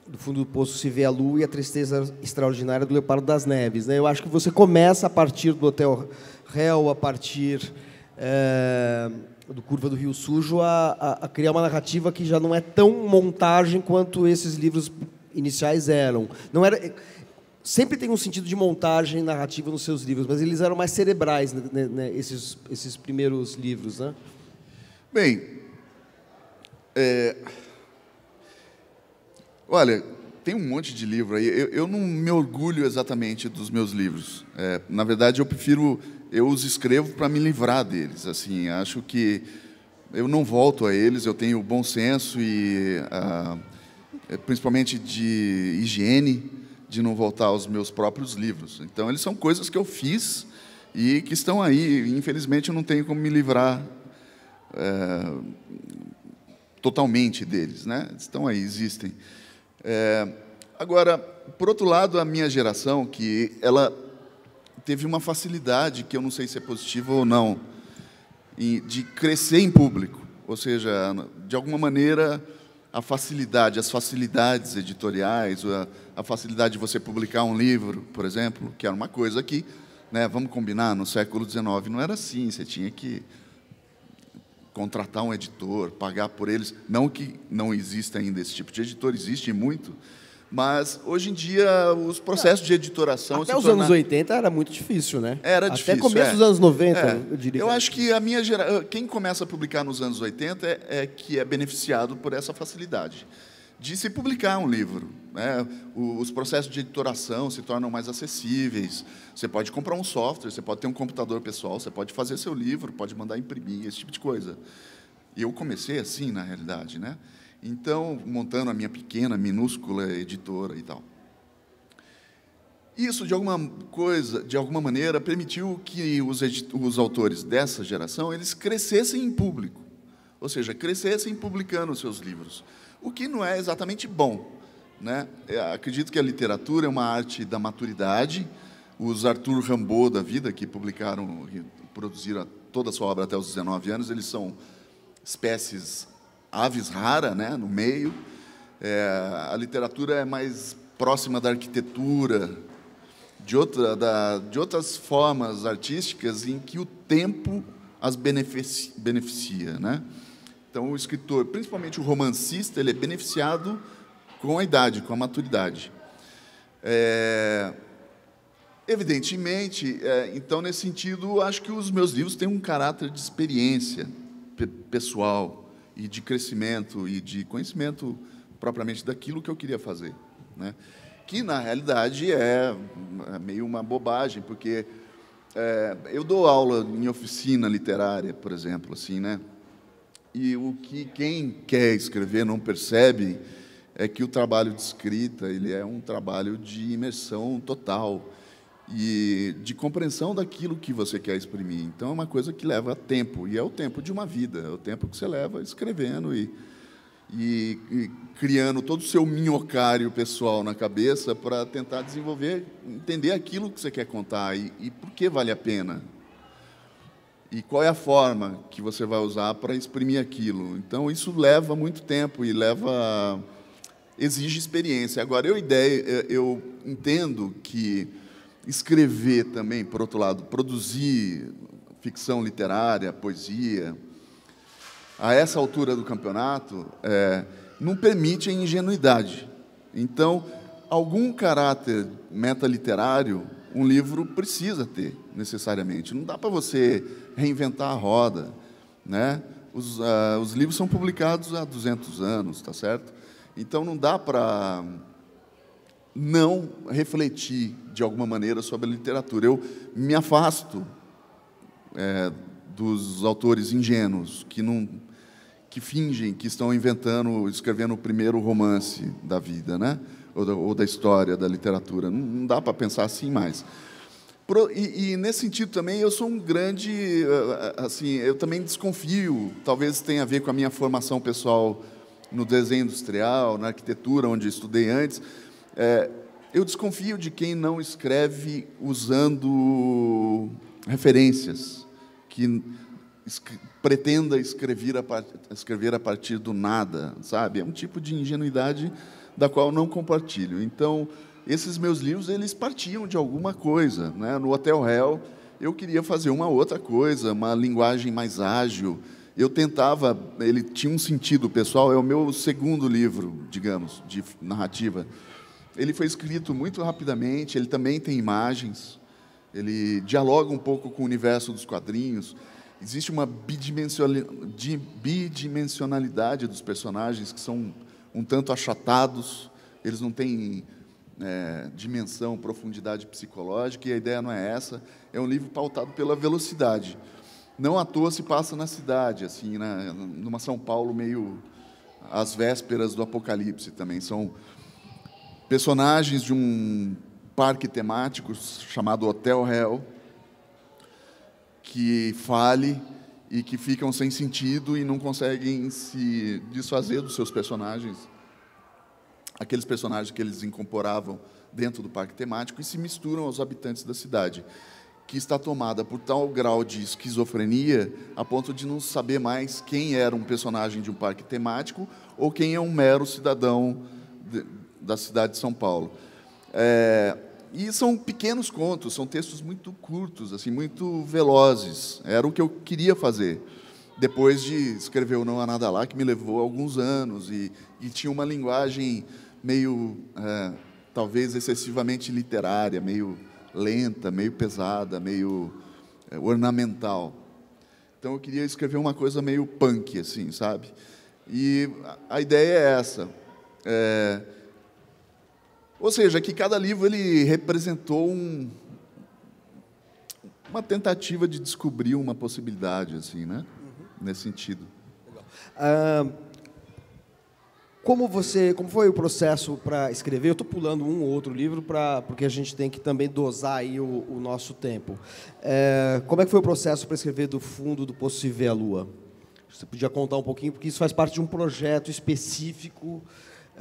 Speaker 1: do fundo do poço se vê a lua e a tristeza extraordinária do Leopardo das Neves. Né? Eu acho que você começa a partir do Hotel Hell, a partir é, do Curva do Rio Sujo, a, a, criar uma narrativa que já não é tão montagem quanto esses livros iniciais eram. Não era sempre tem um sentido de montagem narrativa nos seus livros, mas eles eram mais cerebrais, né, né, né, esses, esses primeiros livros, né?
Speaker 2: Bem, é... olha, tem um monte de livro aí. Eu, eu não me orgulho exatamente dos meus livros. É, na verdade, eu prefiro eu os escrevo para me livrar deles. Assim, acho que eu não volto a eles. Eu tenho bom senso e eh, principalmente de higiene, de não voltar aos meus próprios livros. Então, eles são coisas que eu fiz e que estão aí. Infelizmente, eu não tenho como me livrar é, totalmente deles. Né? Estão aí, existem. É, agora, por outro lado, a minha geração, que ela teve uma facilidade, que eu não sei se é positiva ou não, de crescer em público. Ou seja, de alguma maneira a facilidade, as facilidades editoriais, a, a, facilidade de você publicar um livro, por exemplo, que era uma coisa que, né, vamos combinar, no século XIX não era assim, você tinha que contratar um editor, pagar por eles, não que não exista ainda esse tipo de editor, existe muito, mas hoje em dia os ah, processos de editoração. Até os anos
Speaker 1: 80 era muito difícil, né? Era Até difícil. Até começo é. dos anos 90, é. eu
Speaker 2: diria. Eu é acho que a minha eh, Quem começa a publicar nos anos 80 é, é, que é beneficiado por essa facilidade de se publicar um livro. Né? Os processos de editoração se tornam mais acessíveis. Você pode comprar um software, você pode ter um computador pessoal, você pode fazer seu livro, pode mandar imprimir, esse tipo de coisa. E eu comecei assim, na realidade, né? Então, montando a minha pequena, minúscula editora e tal. Isso, de alguma coisa, de alguma maneira, permitiu que os, os autores dessa geração eles crescessem em público, ou seja, crescessem publicando seus livros, o que não é exatamente bom. Né? É, acredito que a literatura é uma arte da maturidade. Os Arthur Rimbaud da vida, que publicaram, que produziram toda a sua obra até os 19 anos, eles são espécies aves rara, né, no meio. É, a literatura é mais próxima da arquitetura, de, outra, da, de outras formas artísticas em que o tempo as beneficia. beneficia né? Então, o escritor, principalmente o romancista, ele é beneficiado com a idade, com a maturidade. É, evidentemente, é, então, nesse sentido, acho que os meus livros têm um caráter de experiência pessoal, e de crescimento e de conhecimento propriamente daquilo que eu queria fazer, né? Que na realidade é, é meio uma bobagem, porque é, eu dou aula em oficina literária, por exemplo, assim, né? E o que quem quer escrever não percebe é que o trabalho de escrita ele é um trabalho de imersão total e de compreensão daquilo que você quer exprimir. Então, é uma coisa que leva tempo, e é o tempo de uma vida, é o tempo que você leva escrevendo e, e, e criando todo o seu minhocário pessoal na cabeça para tentar desenvolver, entender aquilo que você quer contar e, e por que vale a pena. E qual é a forma que você vai usar para exprimir aquilo. Então, isso leva muito tempo e leva exige experiência. Agora, eu, ideia, eu entendo que escrever também, por outro lado, produzir ficção literária, poesia, a essa altura do campeonato, é, não permite a ingenuidade. Então, algum caráter metaliterário um livro precisa ter, necessariamente. Não dá para você reinventar a roda. Né? Os, uh, os livros são publicados há 200 anos, está certo? Então, não dá para não refletir de alguma maneira sobre a literatura. Eu me afasto é, dos autores ingênuos que não que fingem que estão inventando, escrevendo o primeiro romance da vida, né? ou, da, ou da história, da literatura. Não, não dá para pensar assim mais. Pro, e, e, nesse sentido também eu sou um grande, ah, assim, eu também desconfio. Talvez tenha a ver com a minha formação pessoal no desenho industrial, na arquitetura, onde estudei antes. É, eu desconfio de quem não escreve usando referências, que pretenda escrever a, escrever a partir do nada, sabe? É um tipo de ingenuidade da qual não compartilho. Então, esses meus livros, eles partiam de alguma coisa. Né? No Hotel Hell, eu queria fazer uma outra coisa, uma linguagem mais ágil. Eu tentava, ele tinha um sentido pessoal, é o meu segundo livro, digamos, de narrativa ele foi escrito muito rapidamente, ele também tem imagens, ele dialoga um pouco com o universo dos quadrinhos. Existe uma bidimensionalidade dos personagens que são um tanto achatados, eles não têm é, dimensão, profundidade psicológica, e a ideia não é essa. É um livro pautado pela velocidade. Não à toa se passa na cidade, assim, na, né, numa São Paulo meio às vésperas do apocalipse também. São personagens de um parque temático chamado Hotel Hell, que fale e que ficam sem sentido e não conseguem se desfazer dos seus personagens, aqueles personagens que eles incorporavam dentro do parque temático e se misturam aos habitantes da cidade, que está tomada por tal grau de esquizofrenia a ponto de não saber mais quem era um personagem de um parque temático ou quem é um mero cidadão da cidade de São Paulo. É, e são pequenos contos, são textos muito curtos, assim, muito velozes. Era o que eu queria fazer. Depois de escrever o Não Há Nada Lá, que me levou alguns anos, e, e tinha uma linguagem meio, é, talvez excessivamente literária, meio lenta, meio pesada, meio é, ornamental. Então eu queria escrever uma coisa meio punk, assim, sabe? E a ideia é essa. É, ou seja, que cada livro ele representou um, uma tentativa de descobrir uma possibilidade, assim, né? Uhum. Nesse sentido. Ah,
Speaker 1: como você, como foi o processo para escrever? Eu estou pulando um ou outro livro para porque a gente tem que também dosar aí o, o nosso tempo. É, como é que foi o processo para escrever do fundo do Poço ver a Lua? Você podia contar um pouquinho porque isso faz parte de um projeto específico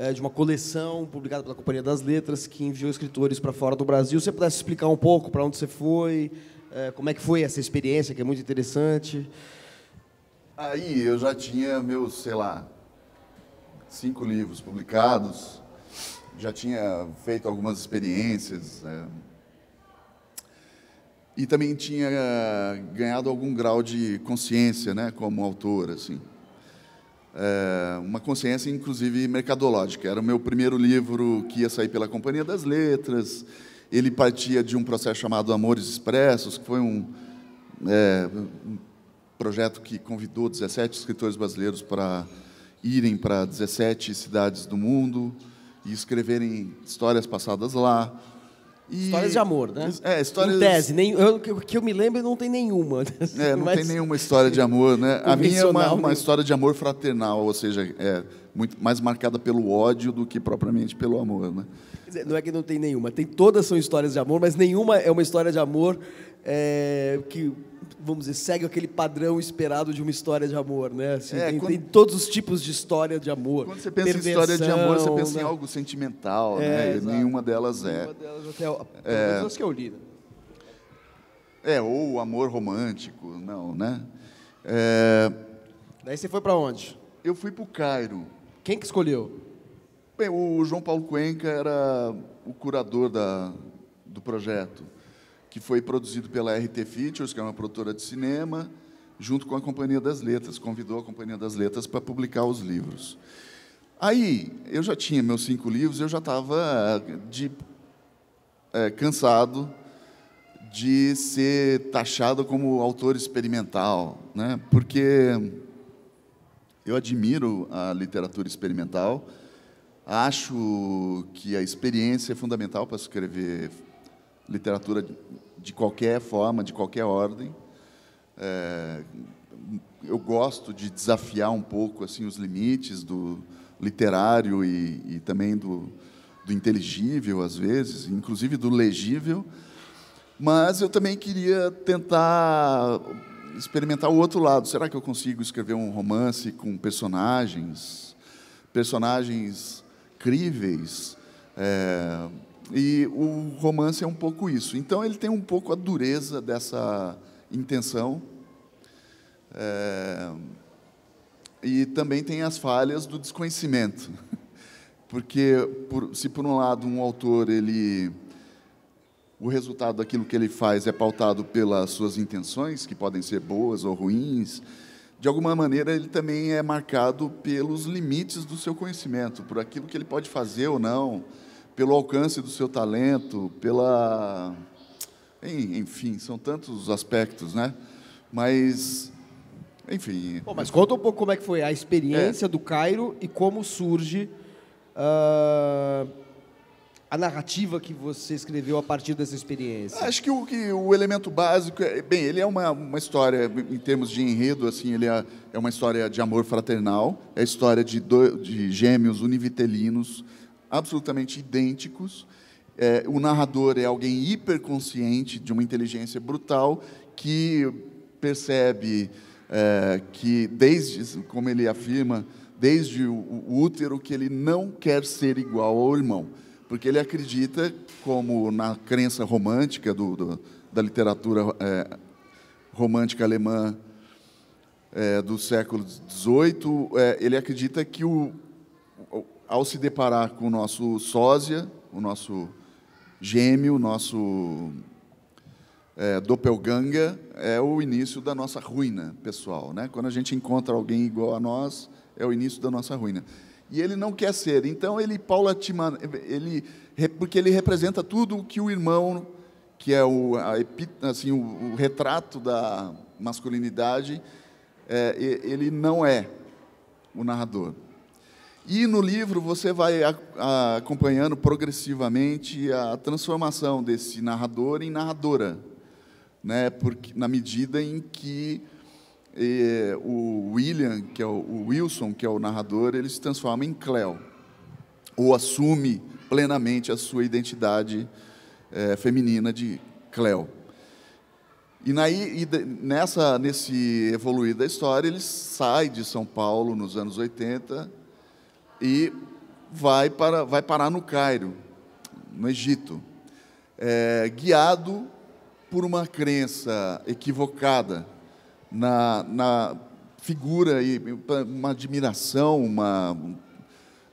Speaker 1: é, de uma coleção publicada pela Companhia das Letras que enviou escritores para fora do Brasil. Se você pudesse explicar um pouco para onde você foi, é, como é que foi essa experiência, que é muito interessante.
Speaker 2: Aí eu já tinha meus, sei lá, cinco livros publicados, já tinha feito algumas experiências. É, e também tinha é, ganhado algum grau de consciência, né, como autor, assim é, uma consciência, inclusive, mercadológica. Era o meu primeiro livro que ia sair pela Companhia das Letras. Ele partia de um processo chamado Amores Expressos, que foi um, é, um projeto que convidou 17 escritores brasileiros para irem para 17 cidades do mundo e escreverem histórias passadas lá.
Speaker 1: Histórias de amor, né? É, histórias... Em tese, nem, eu,
Speaker 2: que eu me lembro não tem nenhuma.
Speaker 1: É, não Mas... tem nenhuma
Speaker 2: história de amor, né? A minha é uma, uma, história de amor fraternal, ou seja, é muito mais marcada pelo ódio do que propriamente pelo amor, né?
Speaker 1: Não é que não tem nenhuma, tem todas são histórias de amor, mas nenhuma é uma história de amor é, que vamos dizer, segue aquele padrão esperado de uma história de amor, né? Assim, é, tem, quando, tem, todos os tipos de história de amor. Quando você pensa em história de amor, você pensa né? em
Speaker 2: algo sentimental, é, né? Nenhuma delas é. delas até, é, que eu li. Né? É, ou amor romântico, não, né? É, Daí você foi para onde? Eu fui para o Cairo. Quem que escolheu? Bem, o João Paulo Cuenca era o curador da, do projeto que foi produzido pela RT Features, que é uma produtora de cinema, junto com a Companhia das Letras, convidou a Companhia das Letras para publicar os livros. Aí, eu já tinha meus cinco livros, eu já estava de, é, cansado de ser taxado como autor experimental, né? porque eu admiro a literatura experimental, acho que a experiência é fundamental para escrever literatura de, qualquer forma, de qualquer ordem. É, eu gosto de desafiar um pouco assim os limites do literário e, e também do, do inteligível, às vezes, inclusive do legível. Mas eu também queria tentar experimentar o outro lado. Será que eu consigo escrever um romance com personagens, personagens críveis? É, e o romance é um pouco isso. Então ele tem um pouco a dureza dessa intenção. É... E também tem as falhas do desconhecimento. Porque por, se por um lado um autor ele o resultado daquilo que ele faz é pautado pelas suas intenções, que podem ser boas ou ruins, de alguma maneira ele também é marcado pelos limites do seu conhecimento, por aquilo que ele pode fazer ou não pelo alcance do seu talento, pela. Enfim, são tantos aspectos, né? Mas. Enfim. Bom, mas conta um pouco como é que foi a experiência é. do Cairo e como surge uh, a narrativa que você escreveu a partir dessa experiência. Acho que o, que o elemento básico, é, bem, ele é uma, uma história em termos de enredo, assim, ele é, é uma história de amor fraternal, é a história de, do, de gêmeos univitelinos absolutamente idênticos. É, o narrador é alguém hiperconsciente, de uma inteligência brutal, que percebe é, que, desde, como ele afirma, desde o, o útero, que ele não quer ser igual ao irmão. Porque ele acredita, como na crença romântica do, do da literatura é, romântica alemã é, do século XVIII, é, ele acredita que o ao se deparar com o nosso sósia, o nosso gêmeo, o nosso é, doppelganger, é o início da nossa ruína pessoal. Né? Quando a gente encontra alguém igual a nós, é o início da nossa ruína. E ele não quer ser. Então, ele, paulatinamente, ele, porque ele representa tudo o que o irmão, que é o, assim, o, o, retrato da masculinidade, é, ele não é o narrador. E no livro você vai acompanhando progressivamente a transformação desse narrador em narradora, né? Porque, na medida em que eh, o William, que é o, o, Wilson, que é o narrador, ele se transforma em Cleo, ou assume plenamente a sua identidade eh, feminina de Cleo. E, na, e nessa, nesse evoluir da história, ele sai de São Paulo nos anos 80 e vai, para, vai parar no Cairo, no Egito, é, guiado por uma crença equivocada na, na figura e uma admiração, uma,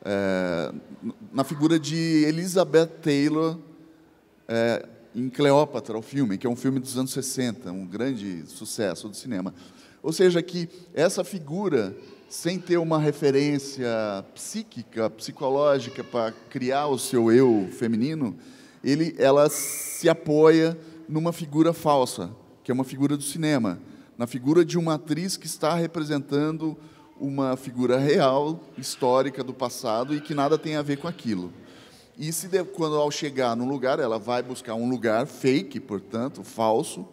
Speaker 2: é, na figura de Elizabeth Taylor é, em Cleópatra, o filme, que é um filme dos anos 60, um grande sucesso do cinema. Ou seja, que essa figura sem ter uma referência psíquica, psicológica para criar o seu eu feminino, ele, ela se apoia numa figura falsa, que é uma figura do cinema, na figura de uma atriz que está representando uma figura real, histórica do passado e que nada tem a ver com aquilo. E se de, quando ao chegar num lugar, ela vai buscar um lugar fake, portanto, falso,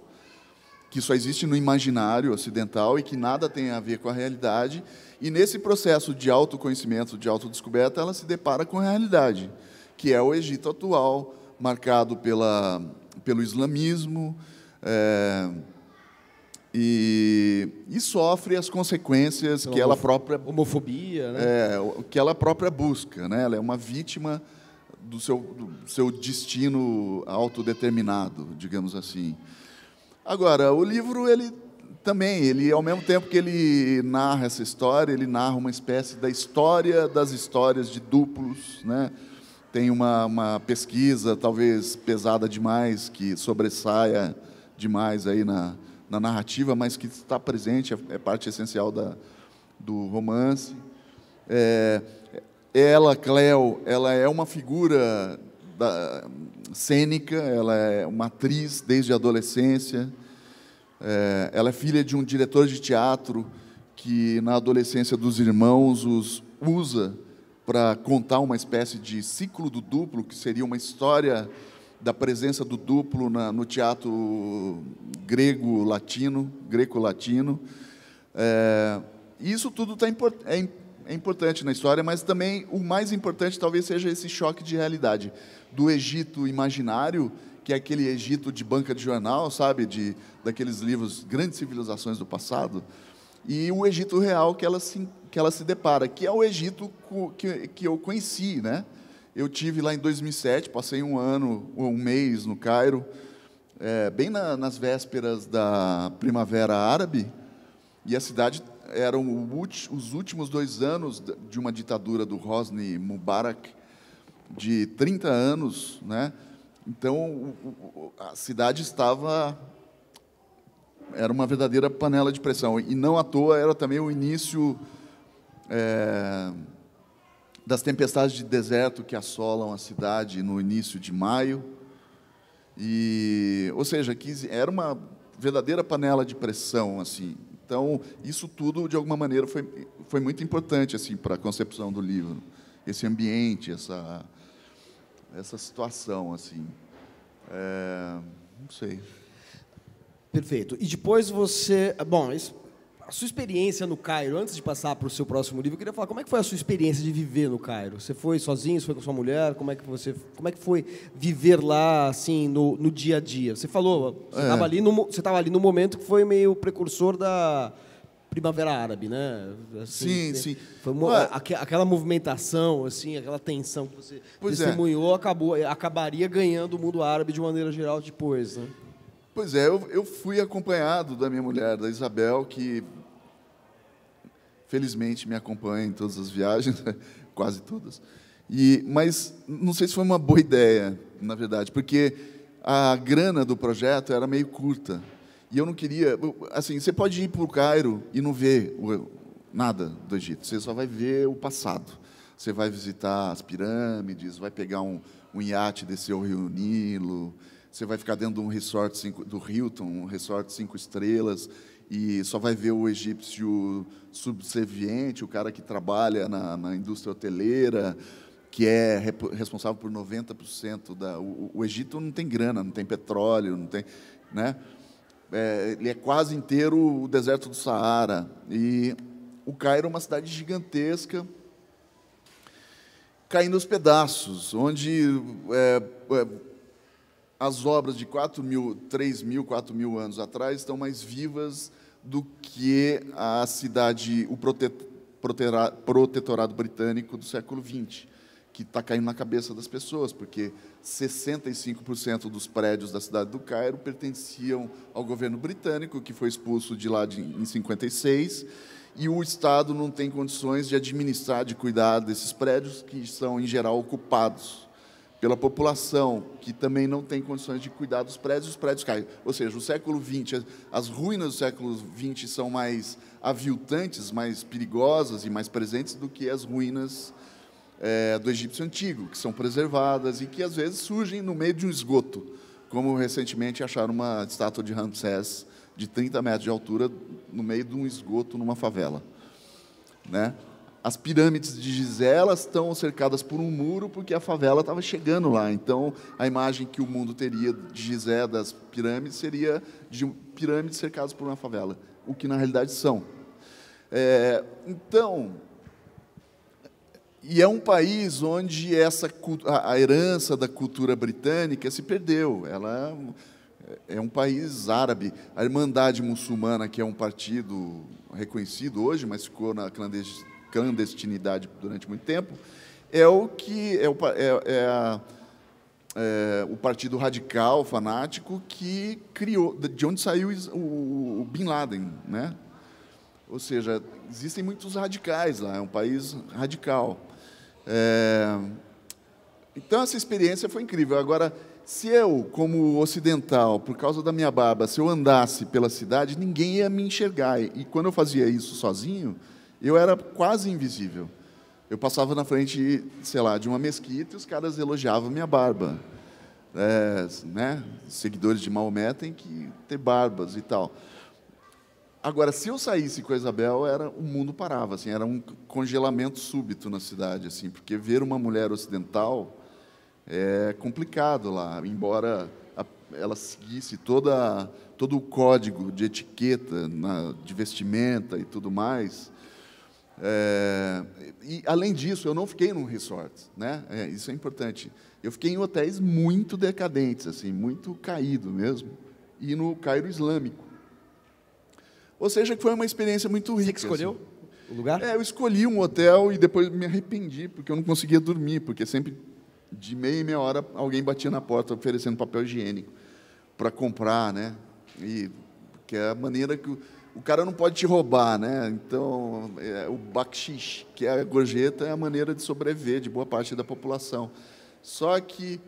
Speaker 2: que só existe no imaginário ocidental e que nada tem a ver com a realidade. E nesse processo de autoconhecimento, de autodescoberta, ela se depara com a realidade, que é o Egito atual, marcado pela, pelo islamismo, é, e, e, sofre as consequências que ela própria.
Speaker 1: Homofobia, né?
Speaker 2: É, que ela própria busca, né? Ela é uma vítima do seu, do seu destino autodeterminado, digamos assim. Agora, o livro, ele também, ele, ao mesmo tempo que ele narra essa história, ele narra uma espécie da história das histórias de duplos, né? Tem uma, uma pesquisa, talvez pesada demais, que sobressaia demais aí na, na narrativa, mas que está presente, é, é parte essencial da, do romance. É, ela, Cleo, ela é uma figura da, cênica, ela é uma atriz desde a adolescência. É, ela é filha de um diretor de teatro que, na adolescência dos irmãos, os usa para contar uma espécie de ciclo do duplo, que seria uma história da presença do duplo na, no teatro grego-latino, greco-latino. É, isso tudo tá import, é, é importante na história, mas também o mais importante talvez seja esse choque de realidade do Egito imaginário, que é aquele Egito de banca de jornal, sabe, de daqueles livros grandes civilizações do passado, e o Egito real que ela se, que ela se depara, que é o Egito que, que eu conheci, né? Eu tive lá em 2007, passei um ano, um mês no Cairo, é, bem na, nas vésperas da Primavera Árabe, e a cidade eram os últimos dois anos de uma ditadura do Hosni Mubarak, de 30 anos, né? Então, a cidade estava era uma verdadeira panela de pressão e não à toa era também o início é, das tempestades de deserto que assolam a cidade no início de maio e, ou seja, 15, era uma verdadeira panela de pressão assim. Então, isso tudo de alguma maneira foi foi muito importante assim para a concepção do livro, esse ambiente, essa essa situação, assim. É, não sei. Perfeito. E depois você. Bom,
Speaker 1: a sua experiência no Cairo, antes de passar para o seu próximo livro, eu queria falar como é que foi a sua experiência de viver no Cairo? Você foi sozinho, você foi com sua mulher? Como é que você. Como é que foi viver lá, assim, no, no dia a dia? Você falou, você estava é. ali, no, você ali no momento que foi meio precursor da Primavera Árabe, né? Assim, sim, sim. Foi uma, aqu aquela movimentação, assim, aquela tensão que você pois é. testemunhou, é. acabou, eh, acabaria ganhando o mundo árabe de maneira
Speaker 2: geral depois, né? Pois é, eu, eu fui acompanhado da minha mulher, da Isabel, que felizmente me acompanha em todas as viagens, né? quase todas. E, mas não sei se foi uma boa ideia, na verdade, porque a grana do projeto era meio curta. E eu não queria. Assim, você pode ir para o Cairo e não ver nada do Egito, você só vai ver o passado. Você vai visitar as pirâmides, vai pegar um, um iate, descer o Rio Nilo, você vai ficar dentro de um resort cinco, do Hilton, um resort cinco estrelas, e só vai ver o egípcio subserviente, o cara que trabalha na, na indústria hoteleira, que é rep, responsável por 90% da. O, o Egito não tem grana, não tem petróleo, não tem. Né? é, ele é quase inteiro o deserto do Saara. E o Cairo é uma cidade gigantesca, caindo aos pedaços, onde é, é, as obras de 4 mil, 3 mil, 4 mil anos atrás estão mais vivas do que a cidade, o protetorado britânico do século XX que está caindo na cabeça das pessoas, porque 65% dos prédios da cidade do Cairo pertenciam ao governo britânico, que foi expulso de lá de, em 56, e o Estado não tem condições de administrar, de cuidar desses prédios que são, em geral, ocupados pela população, que também não tem condições de cuidar dos prédios, os prédios caem. Ou seja, o século XX, as ruínas do século XX são mais aviltantes, mais perigosas e mais presentes do que as ruínas é, do egípcio antigo, que são preservadas e que às vezes surgem no meio de um esgoto, como recentemente acharam uma estátua de Ramsés de 30 metros de altura no meio de um esgoto numa favela. Né? As pirâmides de Gisela estão cercadas por um muro porque a favela estava chegando lá. Então, a imagem que o mundo teria de Gizé das pirâmides seria de pirâmides cercadas por uma favela, o que na realidade são. É, então, e é um país onde essa a herança da cultura britânica se perdeu. Ela é, é um país árabe. A Irmandade Muçulmana, que é um partido reconhecido hoje, mas ficou na clandestinidade durante muito tempo, é o que é o, é, é a, é, o partido radical, fanático, que criou, de onde saiu o, o Bin Laden, né? Ou seja, existem muitos radicais lá, é um país radical. É... Então, essa experiência foi incrível. Agora, se eu, como ocidental, por causa da minha barba, se eu andasse pela cidade, ninguém ia me enxergar. E quando eu fazia isso sozinho, eu era quase invisível. Eu passava na frente, sei lá, de uma mesquita e os caras elogiavam minha barba. É, né? Seguidores de Maomé têm que ter barbas e tal. Agora, se eu saísse com a Isabel, era, o mundo parava, assim, era um congelamento súbito na cidade, assim, porque ver uma mulher ocidental é complicado lá, embora a, ela seguisse toda, todo o código de etiqueta, na, de vestimenta e tudo mais. É, e, além disso, eu não fiquei num resort, né? É, isso é importante. Eu fiquei em hotéis muito decadentes, assim, muito caído mesmo, e no Cairo Islâmico ou seja, que foi uma experiência muito rica. Você que escolheu? Assim. O lugar? É, eu escolhi um hotel e depois me arrependi, porque eu não conseguia dormir, porque sempre de meia e meia hora alguém batia na porta oferecendo papel higiênico para comprar, né? E que é a maneira que o, o cara não pode te roubar, né? Então, é, o bakshish, que é a gorjeta, é a maneira de sobreviver de boa parte da população. Só que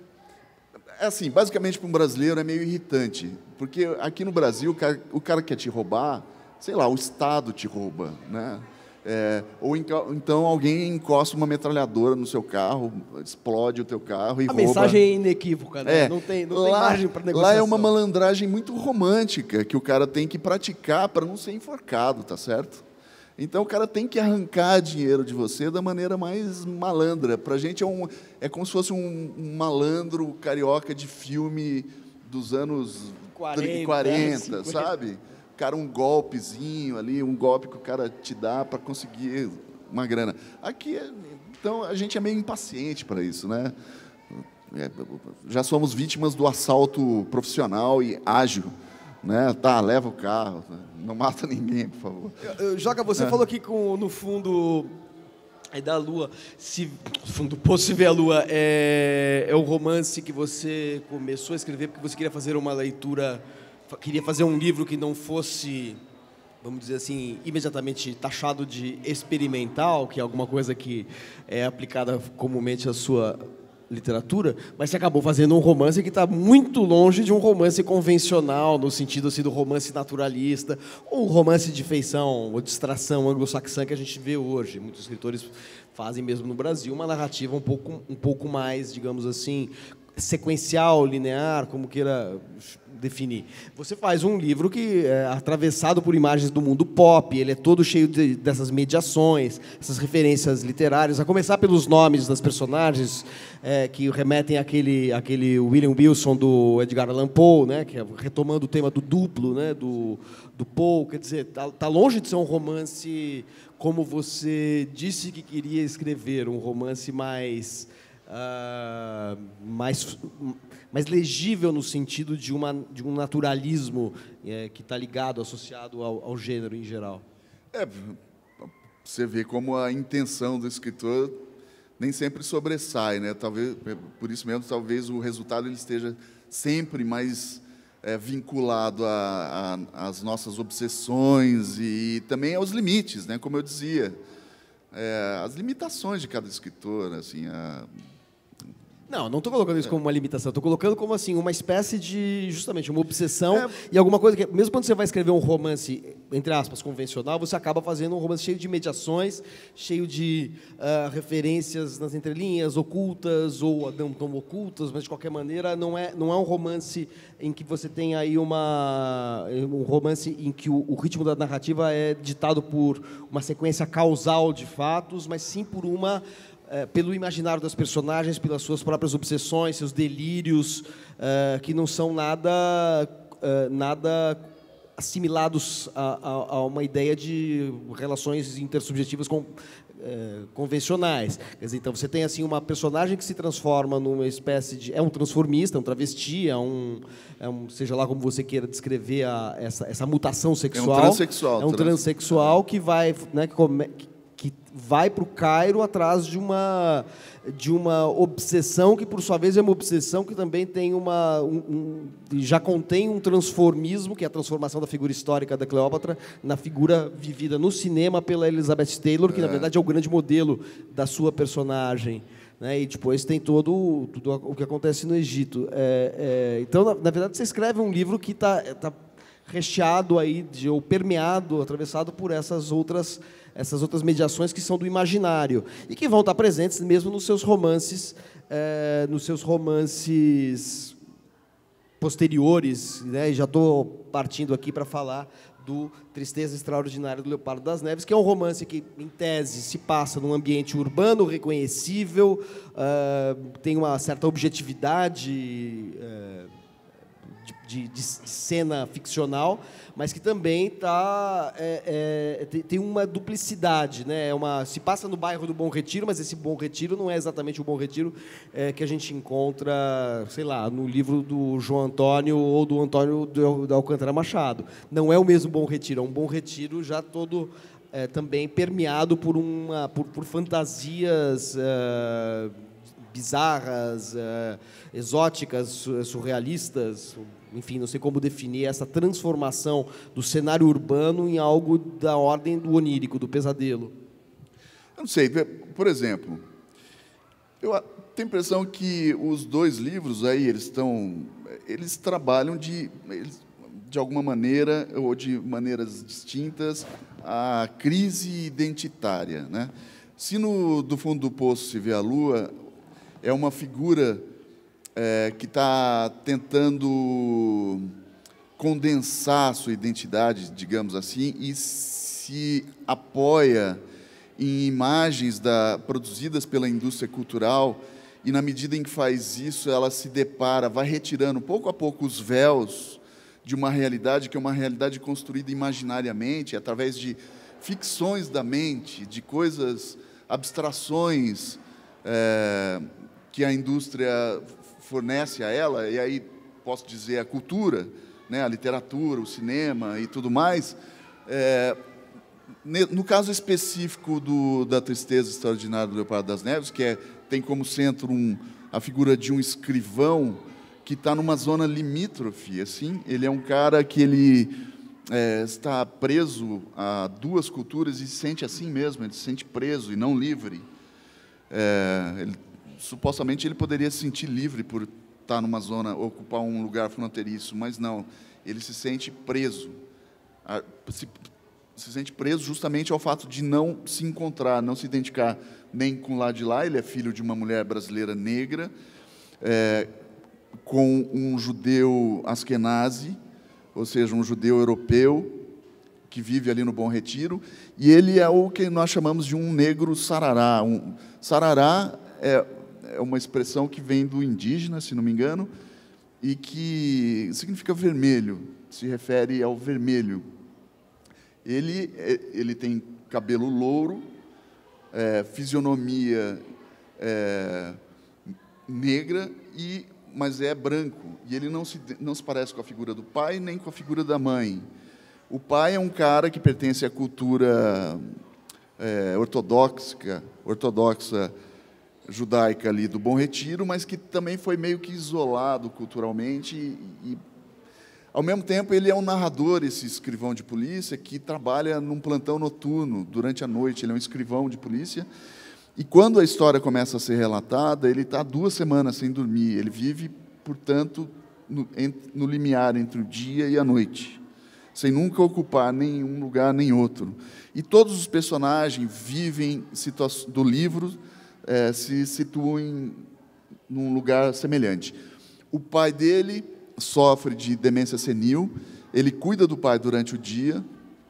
Speaker 2: é assim, basicamente para um brasileiro é meio irritante, porque aqui no Brasil o cara, o cara quer te roubar, sei lá, o Estado te rouba, né? É, ou então, então alguém encosta uma metralhadora no seu carro, explode o teu carro e a rouba. A mensagem é
Speaker 1: inequívoca, né? É, não tem, não lá, tem margem para negociar. Lá é uma
Speaker 2: malandragem muito romântica que o cara tem que praticar para não ser enforcado, tá certo? Então o cara tem que arrancar dinheiro de você da maneira mais malandra. Para a gente é, um, é como se fosse um, um malandro carioca de filme dos anos 40, 40 sabe? cara, um golpezinho ali, um golpe que o cara te dá para conseguir uma grana. Aqui, é, então, a gente é meio impaciente para isso, né? É, já somos vítimas do assalto profissional e ágil. Né? Tá, leva o carro, não mata ninguém, por favor. Joga, você é. falou
Speaker 1: aqui com, no fundo aí é da lua, se, no fundo do poço se vê a lua, é, é o romance que você começou a escrever porque você queria fazer uma leitura queria fazer um livro que não fosse, vamos dizer assim, imediatamente taxado de experimental, que é alguma coisa que é aplicada comumente à sua literatura, mas você acabou fazendo um romance que está muito longe de um romance convencional, no sentido assim, do romance naturalista, ou um romance de feição ou distração anglo-saxã que a gente vê hoje. Muitos escritores fazem mesmo no Brasil uma narrativa um pouco, um pouco mais, digamos assim, sequencial, linear, como queira definir. Você faz um livro que é atravessado por imagens do mundo pop, ele é todo cheio de, dessas mediações, essas referências literárias, a começar pelos nomes das personagens é, que remetem àquele, àquele William Wilson do Edgar Allan Poe, né, que é retomando o tema do duplo, né, do, do Poe, quer dizer, tá, tá longe de ser um romance como você disse que queria escrever, um romance mais Uh, mais, mas legível no sentido de, uma, de um naturalismo é, que está ligado, associado ao, ao, gênero em geral.
Speaker 2: É, você vê como a intenção do escritor nem sempre sobressai, né? Talvez é, por isso mesmo, talvez o resultado ele esteja sempre mais é, vinculado às nossas obsessões e, e, também aos limites, né? Como eu dizia, é, as limitações de cada escritor, assim. A, não, não estou colocando isso é. como uma limitação. Estou colocando como assim uma espécie
Speaker 1: de justamente uma obsessão é. e alguma coisa que mesmo quando você vai escrever um romance entre aspas convencional, você acaba fazendo um romance cheio de mediações, cheio de uh, referências nas entrelinhas, ocultas ou não tão ocultas, mas de qualquer maneira não é não é um romance em que você tem aí uma um romance em que o, o ritmo da narrativa é ditado por uma sequência causal de fatos, mas sim por uma é, pelo imaginário das personagens, pelas suas próprias obsessões, seus delírios, é, que não são nada, eh, nada assimilados a, a, a, uma ideia de relações intersubjetivas com, é, convencionais. Dizer, então você tem assim uma personagem que se transforma numa espécie de é um transformista, um travesti, é um, é um seja lá como você queira descrever a, essa, essa mutação sexual. É um transexual. É um transexual que vai, né, que, come, que que vai para o Cairo atrás de uma, de uma obsessão que, por sua vez, é uma obsessão que também tem uma, um, um, já contém um transformismo, que é a transformação da figura histórica da Cleópatra na figura vivida no cinema pela Elizabeth Taylor, que, na é. verdade, é o grande modelo da sua personagem. Né? E depois tipo, tem todo tudo o que acontece no Egito. É, é, então, na, na, verdade, você escreve um livro que está tá, tá recheado aí de, ou permeado, atravessado por essas outras essas outras mediações que são do imaginário e que vão estar presentes mesmo nos seus romances, é, nos seus romances posteriores, né? E já estou partindo aqui para falar do Tristeza Extraordinária do Leopardo das Neves, que é um romance que, em tese, se passa num ambiente urbano reconhecível, uh, tem uma certa objetividade. Uh, de, de, cena ficcional, mas que também tá, é, é, tem uma duplicidade. Né? É uma, se passa no bairro do Bom Retiro, mas esse Bom Retiro não é exatamente o Bom Retiro é, que a gente encontra, sei lá, no livro do João Antônio ou do Antônio da Alcântara Machado. Não é o mesmo Bom Retiro, é um Bom Retiro já todo é, também permeado por, uma, por, por fantasias é, bizarras, é, exóticas, surrealistas, enfim, não sei como definir essa transformação do cenário urbano em algo da
Speaker 2: ordem do onírico, do pesadelo? Eu não sei, por exemplo, eu tenho a impressão que os dois livros aí, eles estão, eles trabalham de, eles, de alguma maneira ou de maneiras distintas a crise identitária, né? Se no do fundo do poço se vê a lua, é uma figura é, que está tentando condensar sua identidade, digamos assim, e se apoia em imagens da, produzidas pela indústria cultural e na medida em que faz isso, ela se depara, vai retirando pouco a pouco os véus de uma realidade que é uma realidade construída imaginariamente, através de ficções da mente, de coisas, abstrações é, que a indústria fornece a ela, e aí posso dizer a cultura, né, a literatura, o cinema e tudo mais. É, no caso específico do, da Tristeza Extraordinária do Leopardo das Neves, que é, tem como centro um, a figura de um escrivão que está numa zona limítrofe, assim, ele é um cara que ele é, está preso a duas culturas e se sente assim mesmo, ele se sente preso e não livre. É, ele supostamente ele poderia se sentir livre por estar numa zona, ocupar um lugar fronteiriço, mas não. Ele se sente preso. se, se sente preso justamente ao fato de não se encontrar, não se identificar nem com o lado de lá. Ele é filho de uma mulher brasileira negra, é, com um judeu askenazi, ou seja, um judeu europeu que vive ali no Bom Retiro, e ele é o que nós chamamos de um negro sarará. Um, sarará é é uma expressão que vem do indígena, se não me engano, e que significa vermelho, se refere ao vermelho. Ele, é, ele tem cabelo louro, é, fisionomia é, negra, e, mas é branco. E ele não se, não se parece com a figura do pai nem com a figura da mãe. O pai é um cara que pertence à cultura é, ortodoxa, ortodoxa judaica ali do Bom Retiro, mas que também foi meio que isolado culturalmente e, e ao mesmo tempo ele é um narrador, esse escrivão de polícia que trabalha num plantão noturno durante a noite. Ele é um escrivão de polícia e quando a história começa a ser relatada, ele está duas semanas sem dormir. Ele vive, portanto, no, no limiar entre o dia e a noite sem nunca ocupar nenhum lugar nem outro. E todos os personagens vivem do livro é, se situam num lugar semelhante. O pai dele sofre de demência senil, ele cuida do pai durante o dia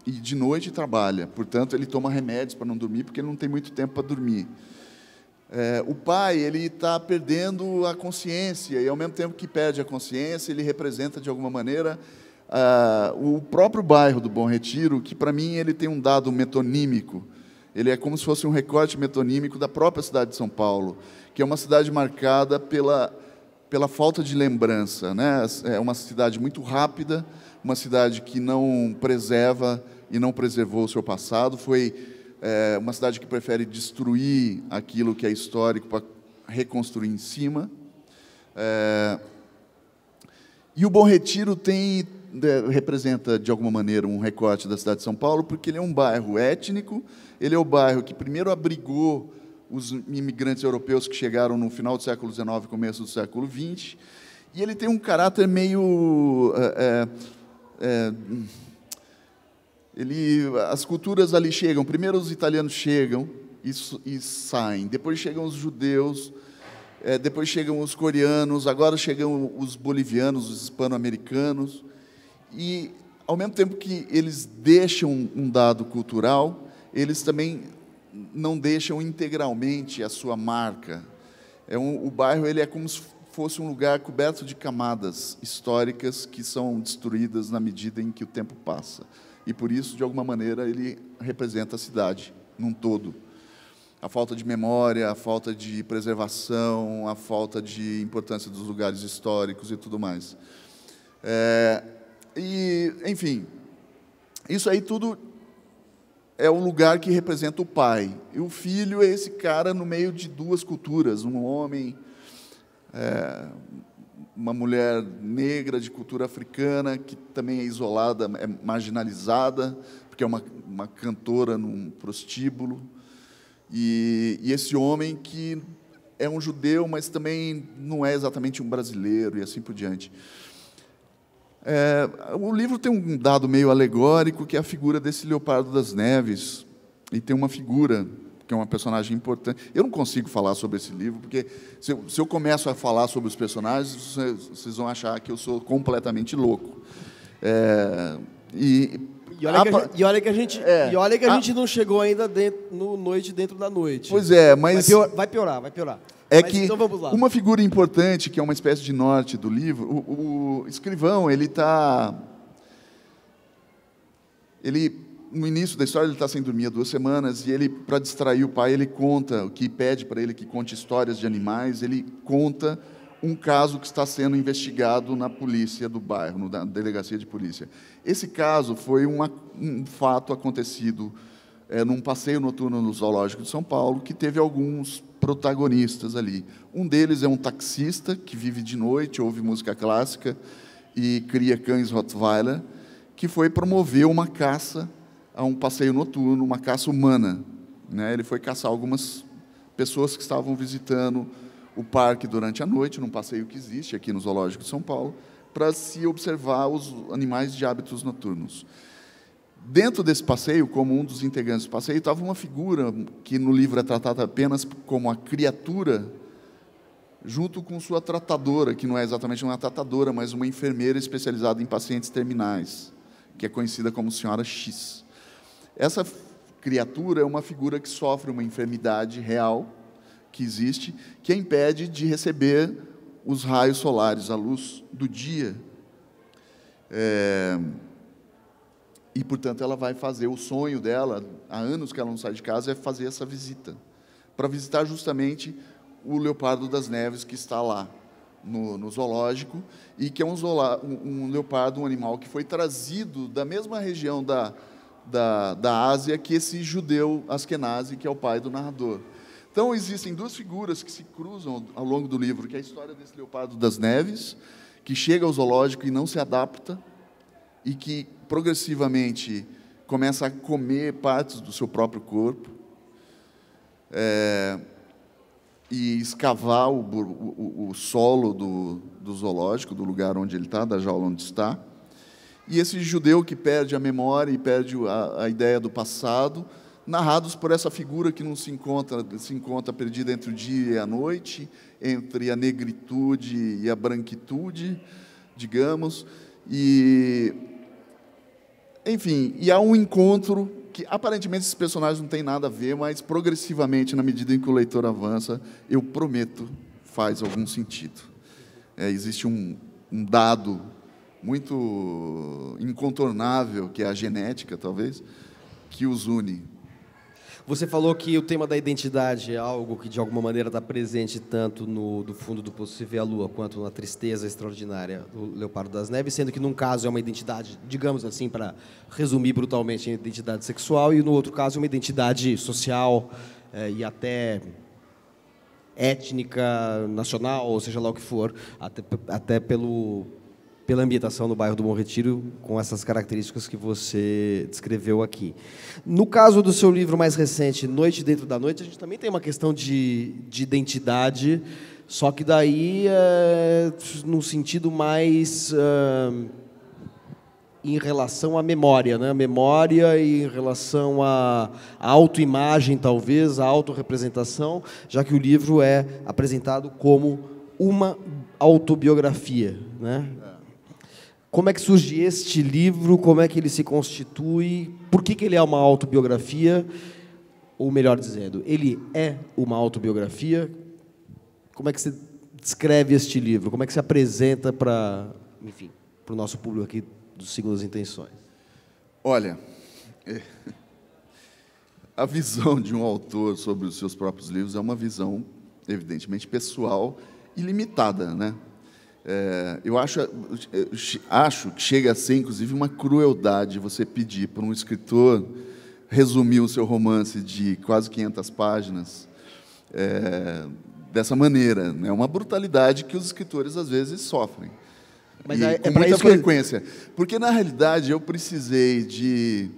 Speaker 2: e de noite trabalha, portanto, ele toma remédios para não dormir, porque ele não tem muito tempo para dormir. É, o pai ele está perdendo a consciência e ao mesmo tempo que perde a consciência ele representa de alguma maneira ah, o próprio bairro do Bom Retiro que para mim ele tem um dado metonímico ele é como se fosse um recorte metonímico da própria cidade de São Paulo, que é uma cidade marcada pela, pela falta de lembrança. Né? É uma cidade muito rápida, uma cidade que não preserva e não preservou o seu passado, foi é, uma cidade que prefere destruir aquilo que é histórico para reconstruir em cima. É, e o Bom Retiro tem representa de alguma maneira um recorte da cidade de São Paulo, porque ele é um bairro étnico ele é o bairro que primeiro abrigou os imigrantes europeus que chegaram no final do século XIX, começo do século XX, e ele tem um caráter meio é, é, ele, as culturas ali chegam. Primeiro os italianos chegam e, e saem. Depois chegam os judeus. É, depois chegam os coreanos. Agora chegam os bolivianos, os hispano-americanos. E ao mesmo tempo que eles deixam um dado cultural, eles também não deixam integralmente a sua marca. É um, o bairro ele é como se fosse um lugar coberto de camadas históricas que são destruídas na medida em que o tempo passa. E por isso, de alguma maneira, ele representa a cidade num todo. A falta de memória, a falta de preservação, a falta de importância dos lugares históricos e tudo mais. É, e, enfim, isso aí tudo é o lugar que representa o pai. E o filho é esse cara no meio de duas culturas, um homem, é, uma mulher negra de cultura africana, que também é isolada, é marginalizada, porque é uma, uma cantora num prostíbulo. E, e esse homem que é um judeu, mas também não é exatamente um brasileiro, e assim por diante. É, o livro tem um dado meio alegórico, que é a figura desse Leopardo das Neves. E tem uma figura, que é uma personagem importante. Eu não consigo falar sobre esse livro, porque se eu, se eu começo a falar sobre os personagens, vocês, vão achar que eu sou completamente louco. É, e, e olha, gente, e olha, que a gente, é, e olha que a, gente
Speaker 1: não chegou ainda dentro, no Noite Dentro da Noite. Pois é, mas. Vai, pior, vai piorar, vai piorar
Speaker 2: é Mas que então uma figura importante, que é uma espécie de norte do livro, o, o escrivão, ele está. Ele, no início da história, ele está sem dormir há duas semanas, e ele, para distrair o pai, ele conta, o que pede para ele que conte histórias de animais, ele conta um caso que está sendo investigado na polícia do bairro, na delegacia de polícia. Esse caso foi um fato acontecido é, num passeio noturno no Zoológico de São Paulo, que teve alguns protagonistas ali. Um deles é um taxista que vive de noite, ouve música clássica e cria cães Rottweiler, que foi promover uma caça a um passeio noturno, uma caça humana. Né? Ele foi caçar algumas pessoas que estavam visitando o parque durante a noite, num passeio que existe aqui no Zoológico de São Paulo, para se observar os animais de hábitos noturnos. Dentro desse passeio, como um dos integrantes do passeio, estava uma figura que no livro é tratada apenas como a criatura, junto com sua tratadora, que não é exatamente uma tratadora, mas uma enfermeira especializada em pacientes terminais, que é conhecida como Senhora X. Essa criatura é uma figura que sofre uma enfermidade real, que existe, que a impede de receber os raios solares, a luz do dia. É, e, portanto, ela vai fazer o sonho dela, há anos que ela não sai de casa, é fazer essa visita. Para visitar justamente o leopardo das neves que está lá no, no zoológico e que é um, um, um, leopardo, um animal que foi trazido da mesma região da, da, da Ásia que esse judeu Askenazi, que é o pai do narrador. Então, existem duas figuras que se cruzam ao longo do livro, que é a história desse leopardo das neves, que chega ao zoológico e não se adapta e que progressivamente começa a comer partes do seu próprio corpo é, e escavar o, o, o solo do, do, zoológico, do lugar onde ele está, da jaula onde está. E esse judeu que perde a memória e perde a, a ideia do passado, narrados por essa figura que não se encontra, se encontra perdida entre o dia e a noite, entre a negritude e a branquitude, digamos, e enfim, e há um encontro que aparentemente esses personagens não têm nada a ver, mas progressivamente, na medida em que o leitor avança, eu prometo, faz algum sentido. É, existe um, um dado muito incontornável, que é a genética, talvez, que os une. Você falou que o tema da identidade é algo que de alguma maneira está presente
Speaker 1: tanto no do fundo do poço se vê a lua quanto na tristeza extraordinária do Leopardo das Neves, sendo que num caso é uma identidade, digamos assim, para resumir brutalmente, em é identidade sexual e no outro caso é uma identidade social é, e até étnica, nacional, ou seja lá o que for, até, até pelo pela ambientação no bairro do Bom Retiro, com essas características que você descreveu aqui. No caso do seu livro mais recente, Noite Dentro da Noite, a gente também tem uma questão de, de identidade, só que daí é, num sentido mais ah, em relação à memória, né? memória e em relação à autoimagem, talvez, à autorrepresentação, já que o livro é apresentado como uma autobiografia, né? Como é que surge este livro? Como é que ele se constitui? Por que, que ele é uma autobiografia? Ou melhor dizendo, ele é uma autobiografia? Como é que você descreve este livro? Como é que se apresenta para, enfim, para o nosso público aqui do as Intenções?
Speaker 2: Olha, a visão de um autor sobre os seus próprios livros é uma visão evidentemente pessoal e limitada, né? É, eu acho, é, acho que chega a ser, inclusive, uma crueldade você pedir para um escritor resumir o seu romance de quase 500 páginas é, dessa maneira. É né? uma brutalidade que os escritores, às vezes, sofrem.
Speaker 1: Mas e, é, com muita frequência.
Speaker 2: Que... Porque, na realidade, eu precisei de...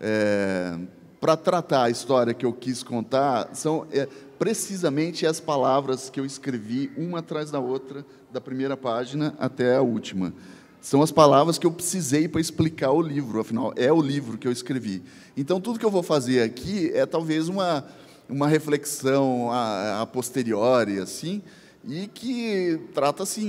Speaker 2: É, para tratar a história que eu quis contar são é, precisamente as palavras que eu escrevi uma atrás da outra, da primeira página até a última. São as palavras que eu precisei para explicar o livro, afinal, é o livro que eu escrevi. Então, tudo que eu vou fazer aqui é talvez uma, uma reflexão a, a posteriori, assim, e que trata-se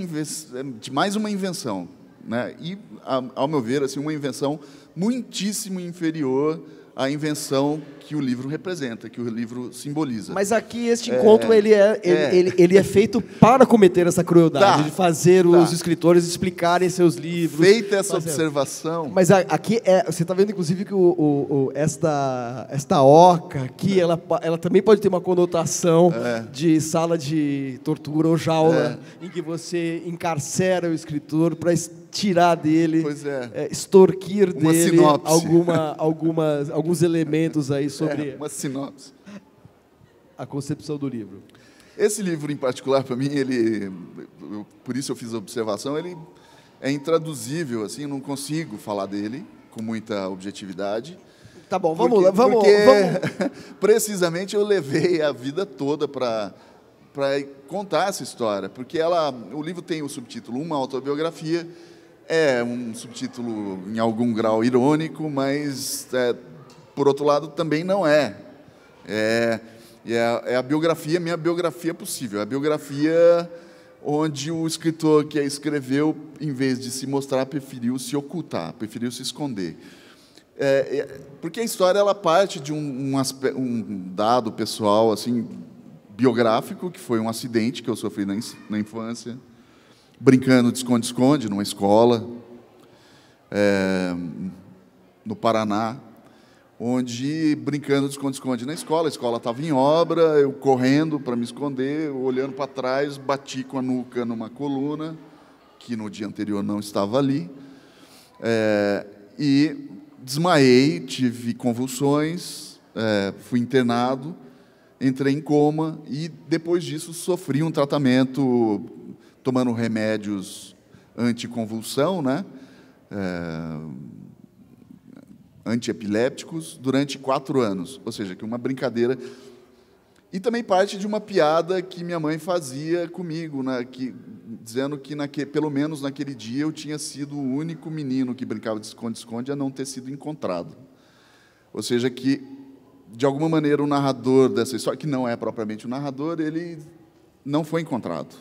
Speaker 2: de mais uma invenção. Né? E, a, ao meu ver, assim, uma invenção muitíssimo inferior a invenção que o livro representa, que o livro simboliza. Mas aqui este encontro é, ele, é, ele, é. Ele, ele, é
Speaker 1: feito para cometer essa crueldade, tá, de fazer tá. os escritores
Speaker 2: explicarem
Speaker 1: seus livros. Feita essa fazer. observação. Mas a, aqui é, você está vendo inclusive que o, o, o, esta, esta oca aqui, é. ela, ela também pode ter uma conotação é. de sala de tortura ou jaula, é. em que você encarcera o escritor para
Speaker 2: tirar dele, é. extorquir Uma dele alguma,
Speaker 1: algumas, alguns
Speaker 2: elementos aí sobre é, uma sinopse. a concepção do livro. Esse livro em particular para mim, ele, eu, por isso eu fiz a observação, ele é intraduzível assim, não consigo falar dele com muita objetividade. Tá bom, vamos porque, lá, vamos, porque vamos. precisamente eu levei a vida toda para para contar essa história, porque ela, o livro tem o subtítulo Uma Autobiografia, é um subtítulo em algum grau irônico, mas é, por outro lado, também não é. É, é, é a biografia, minha biografia possível. É a biografia onde o escritor que a escreveu, em vez de se mostrar, preferiu se ocultar, preferiu se esconder. É, é, porque a história ela parte de um, um, um, dado pessoal assim biográfico que foi um acidente que eu sofri na, na infância brincando de esconde-esconde numa escola é, no Paraná onde brincando de esconde-esconde na escola, a escola estava em obra, eu correndo para me esconder, olhando para trás, bati com a nuca numa coluna, que no dia anterior não estava ali, é, e desmaiei, tive convulsões, é, fui internado, entrei em coma e depois disso sofri um tratamento tomando remédios anticonvulsão, né? É, antiepilépticos durante quatro anos. Ou seja, que uma brincadeira. E também parte de uma piada que minha mãe fazia comigo, na, né, que, dizendo que naque, pelo menos naquele dia eu tinha sido o único menino que brincava de esconde-esconde a não ter sido encontrado. Ou seja, que de alguma maneira o narrador dessa história, que não é propriamente o narrador, ele não foi encontrado.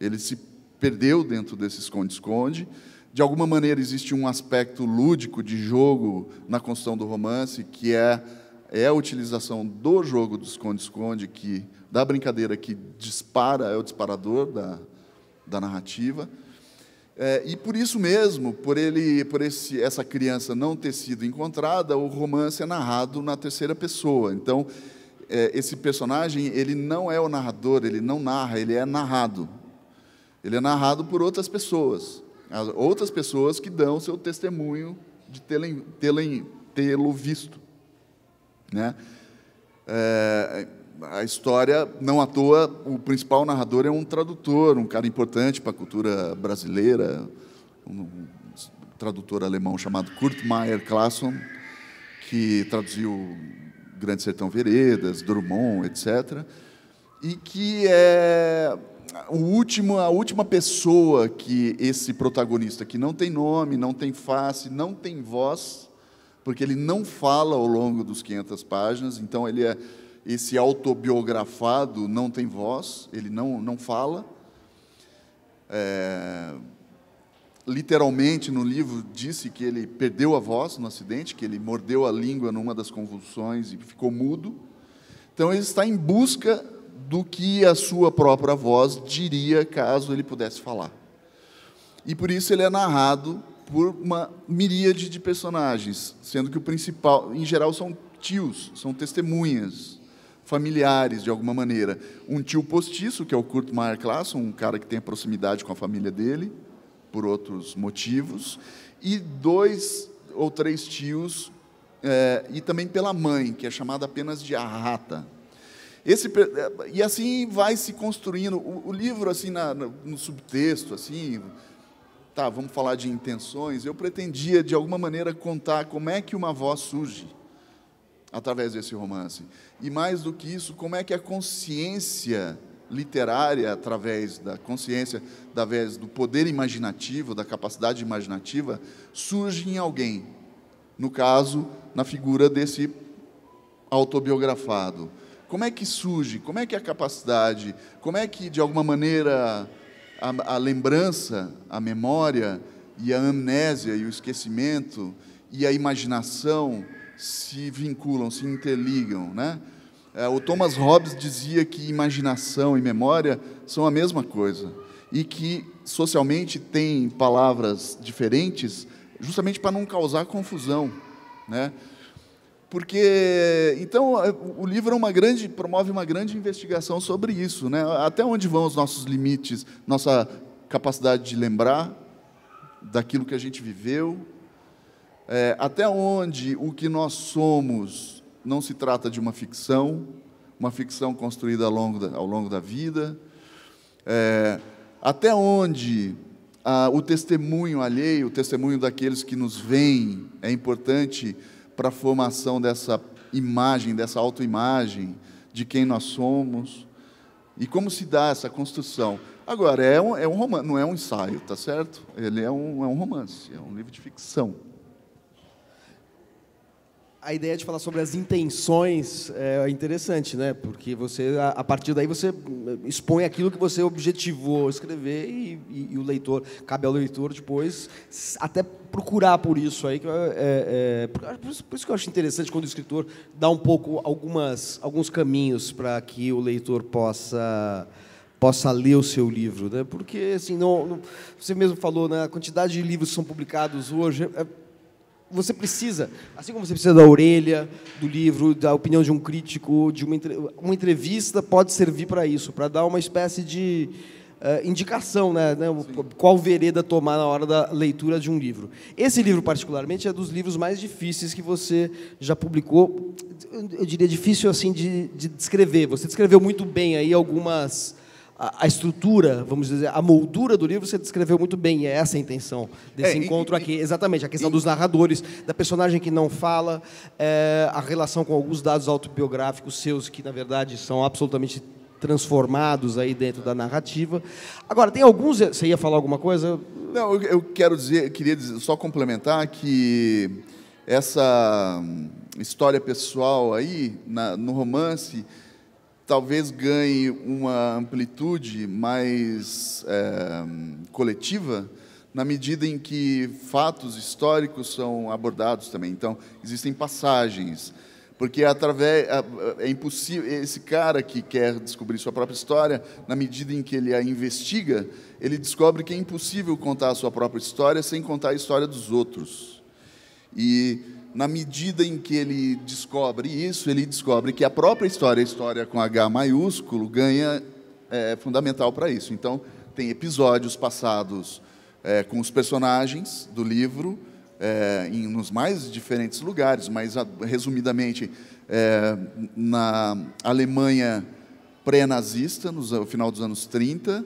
Speaker 2: Ele se perdeu dentro desse esconde-esconde de alguma maneira, existe um aspecto lúdico de jogo na construção do romance, que é, é a utilização do jogo do esconde-esconde, que da brincadeira que dispara, é o disparador da, da narrativa. É, e por isso mesmo, por ele, por esse, essa criança não ter sido encontrada, o romance é narrado na terceira pessoa. Então, é, esse personagem ele não é o narrador, ele não narra, ele é narrado. Ele é narrado por outras pessoas as outras pessoas que dão seu testemunho de tê-lo tê visto. Né? É, a história, não à toa, o principal narrador é um tradutor, um cara importante para a cultura brasileira, um tradutor alemão chamado Kurt Meyer Clason, que traduziu Grande Sertão Veredas, Drummond, etc., e que é o último, a última pessoa que esse protagonista, que não tem nome, não tem face, não tem voz, porque ele não fala ao longo dos 500 páginas, então ele é esse autobiografado, não tem voz, ele não, não fala. É, literalmente no livro disse que ele perdeu a voz no acidente, que ele mordeu a língua numa das convulsões e ficou mudo. Então ele está em busca do que a sua própria voz diria caso ele pudesse falar. E por isso ele é narrado por uma miríade de personagens, sendo que o principal, em geral, são tios, são testemunhas, familiares de alguma maneira. Um tio postiço, que é o Kurt Meyer Classen, um cara que tem proximidade com a família dele, por outros motivos, e dois ou três tios, é, e também pela mãe, que é chamada apenas de a rata esse, eh, e assim vai se construindo o, o livro assim na, no subtexto assim tá vamos falar de intenções eu pretendia de alguma maneira contar como é que uma voz surge através desse romance e mais do que isso como é que a consciência literária através da consciência através do poder imaginativo da capacidade imaginativa surge em alguém no caso na figura desse autobiografado como é que surge? Como é que é a capacidade? Como é que, de alguma maneira, a, a lembrança, a memória e a amnésia e o esquecimento e a imaginação se vinculam, se interligam, né? É, o Thomas Hobbes dizia que imaginação e memória são a mesma coisa e que socialmente tem palavras diferentes justamente para não causar confusão, né? porque então é, o livro é uma grande promove uma grande investigação sobre isso, né? Até onde vão os nossos limites, nossa capacidade de lembrar daquilo que a gente viveu, é, até onde o que nós somos não se trata de uma ficção, uma ficção construída ao longo da, ao longo da vida, é, até onde ah, o testemunho alheio, o testemunho daqueles que nos veem é importante para a formação dessa imagem, dessa autoimagem de quem nós somos e como se dá essa construção. Agora, é um, é um romance, não é um ensaio, tá certo? Ele é um, é um romance, é um livro de ficção
Speaker 1: a ideia de falar sobre as intenções é interessante, né? Porque você, a partir daí, você hum, expõe aquilo que você objetivou escrever e, e, e o leitor, cabe ao leitor depois até procurar por isso aí. Que é, é, ah, por isso que eu acho interessante quando o escritor dá um pouco algumas, alguns caminhos para que o leitor possa possa ler o seu livro, né? Porque assim, não, não você mesmo falou, né? A quantidade de livros que são publicados hoje é, é você precisa, assim como você precisa da orelha, do livro, da opinião de um crítico, de uma, uma entrevista pode servir para isso, para dar uma espécie de uh, indicação, né, né qual vereda tomar na hora da leitura de um livro. Esse livro, particularmente, é dos livros mais difíceis que você já publicou. Eu diria difícil assim de, de descrever. Você descreveu muito bem aí algumas a, estrutura, vamos dizer, a moldura do livro, você descreveu muito bem. É essa a intenção desse é, encontro e, aqui. E, Exatamente, a questão e, dos narradores, da personagem que não fala, é, a relação com alguns dados autobiográficos seus que, na verdade, são absolutamente transformados aí dentro
Speaker 2: da narrativa. Agora, tem alguns... Você ia falar alguma coisa? Não, eu, eu quero dizer, eu queria dizer, só complementar que essa história pessoal aí, na, no romance talvez ganhe uma amplitude mais é, coletiva na medida em que fatos históricos são abordados também. Então, existem passagens, porque é através é impossível esse cara que quer descobrir sua própria história, na medida em que ele a investiga, ele descobre que é impossível contar a sua própria história sem contar a história dos outros. E na medida em que ele descobre isso, ele descobre que a própria história, a história com H maiúsculo, ganha é, fundamental para isso. Então, tem episódios passados é, com os personagens do livro, é, em, nos mais diferentes lugares, mas, a, resumidamente, é, na Alemanha pré-nazista, no final dos anos 30,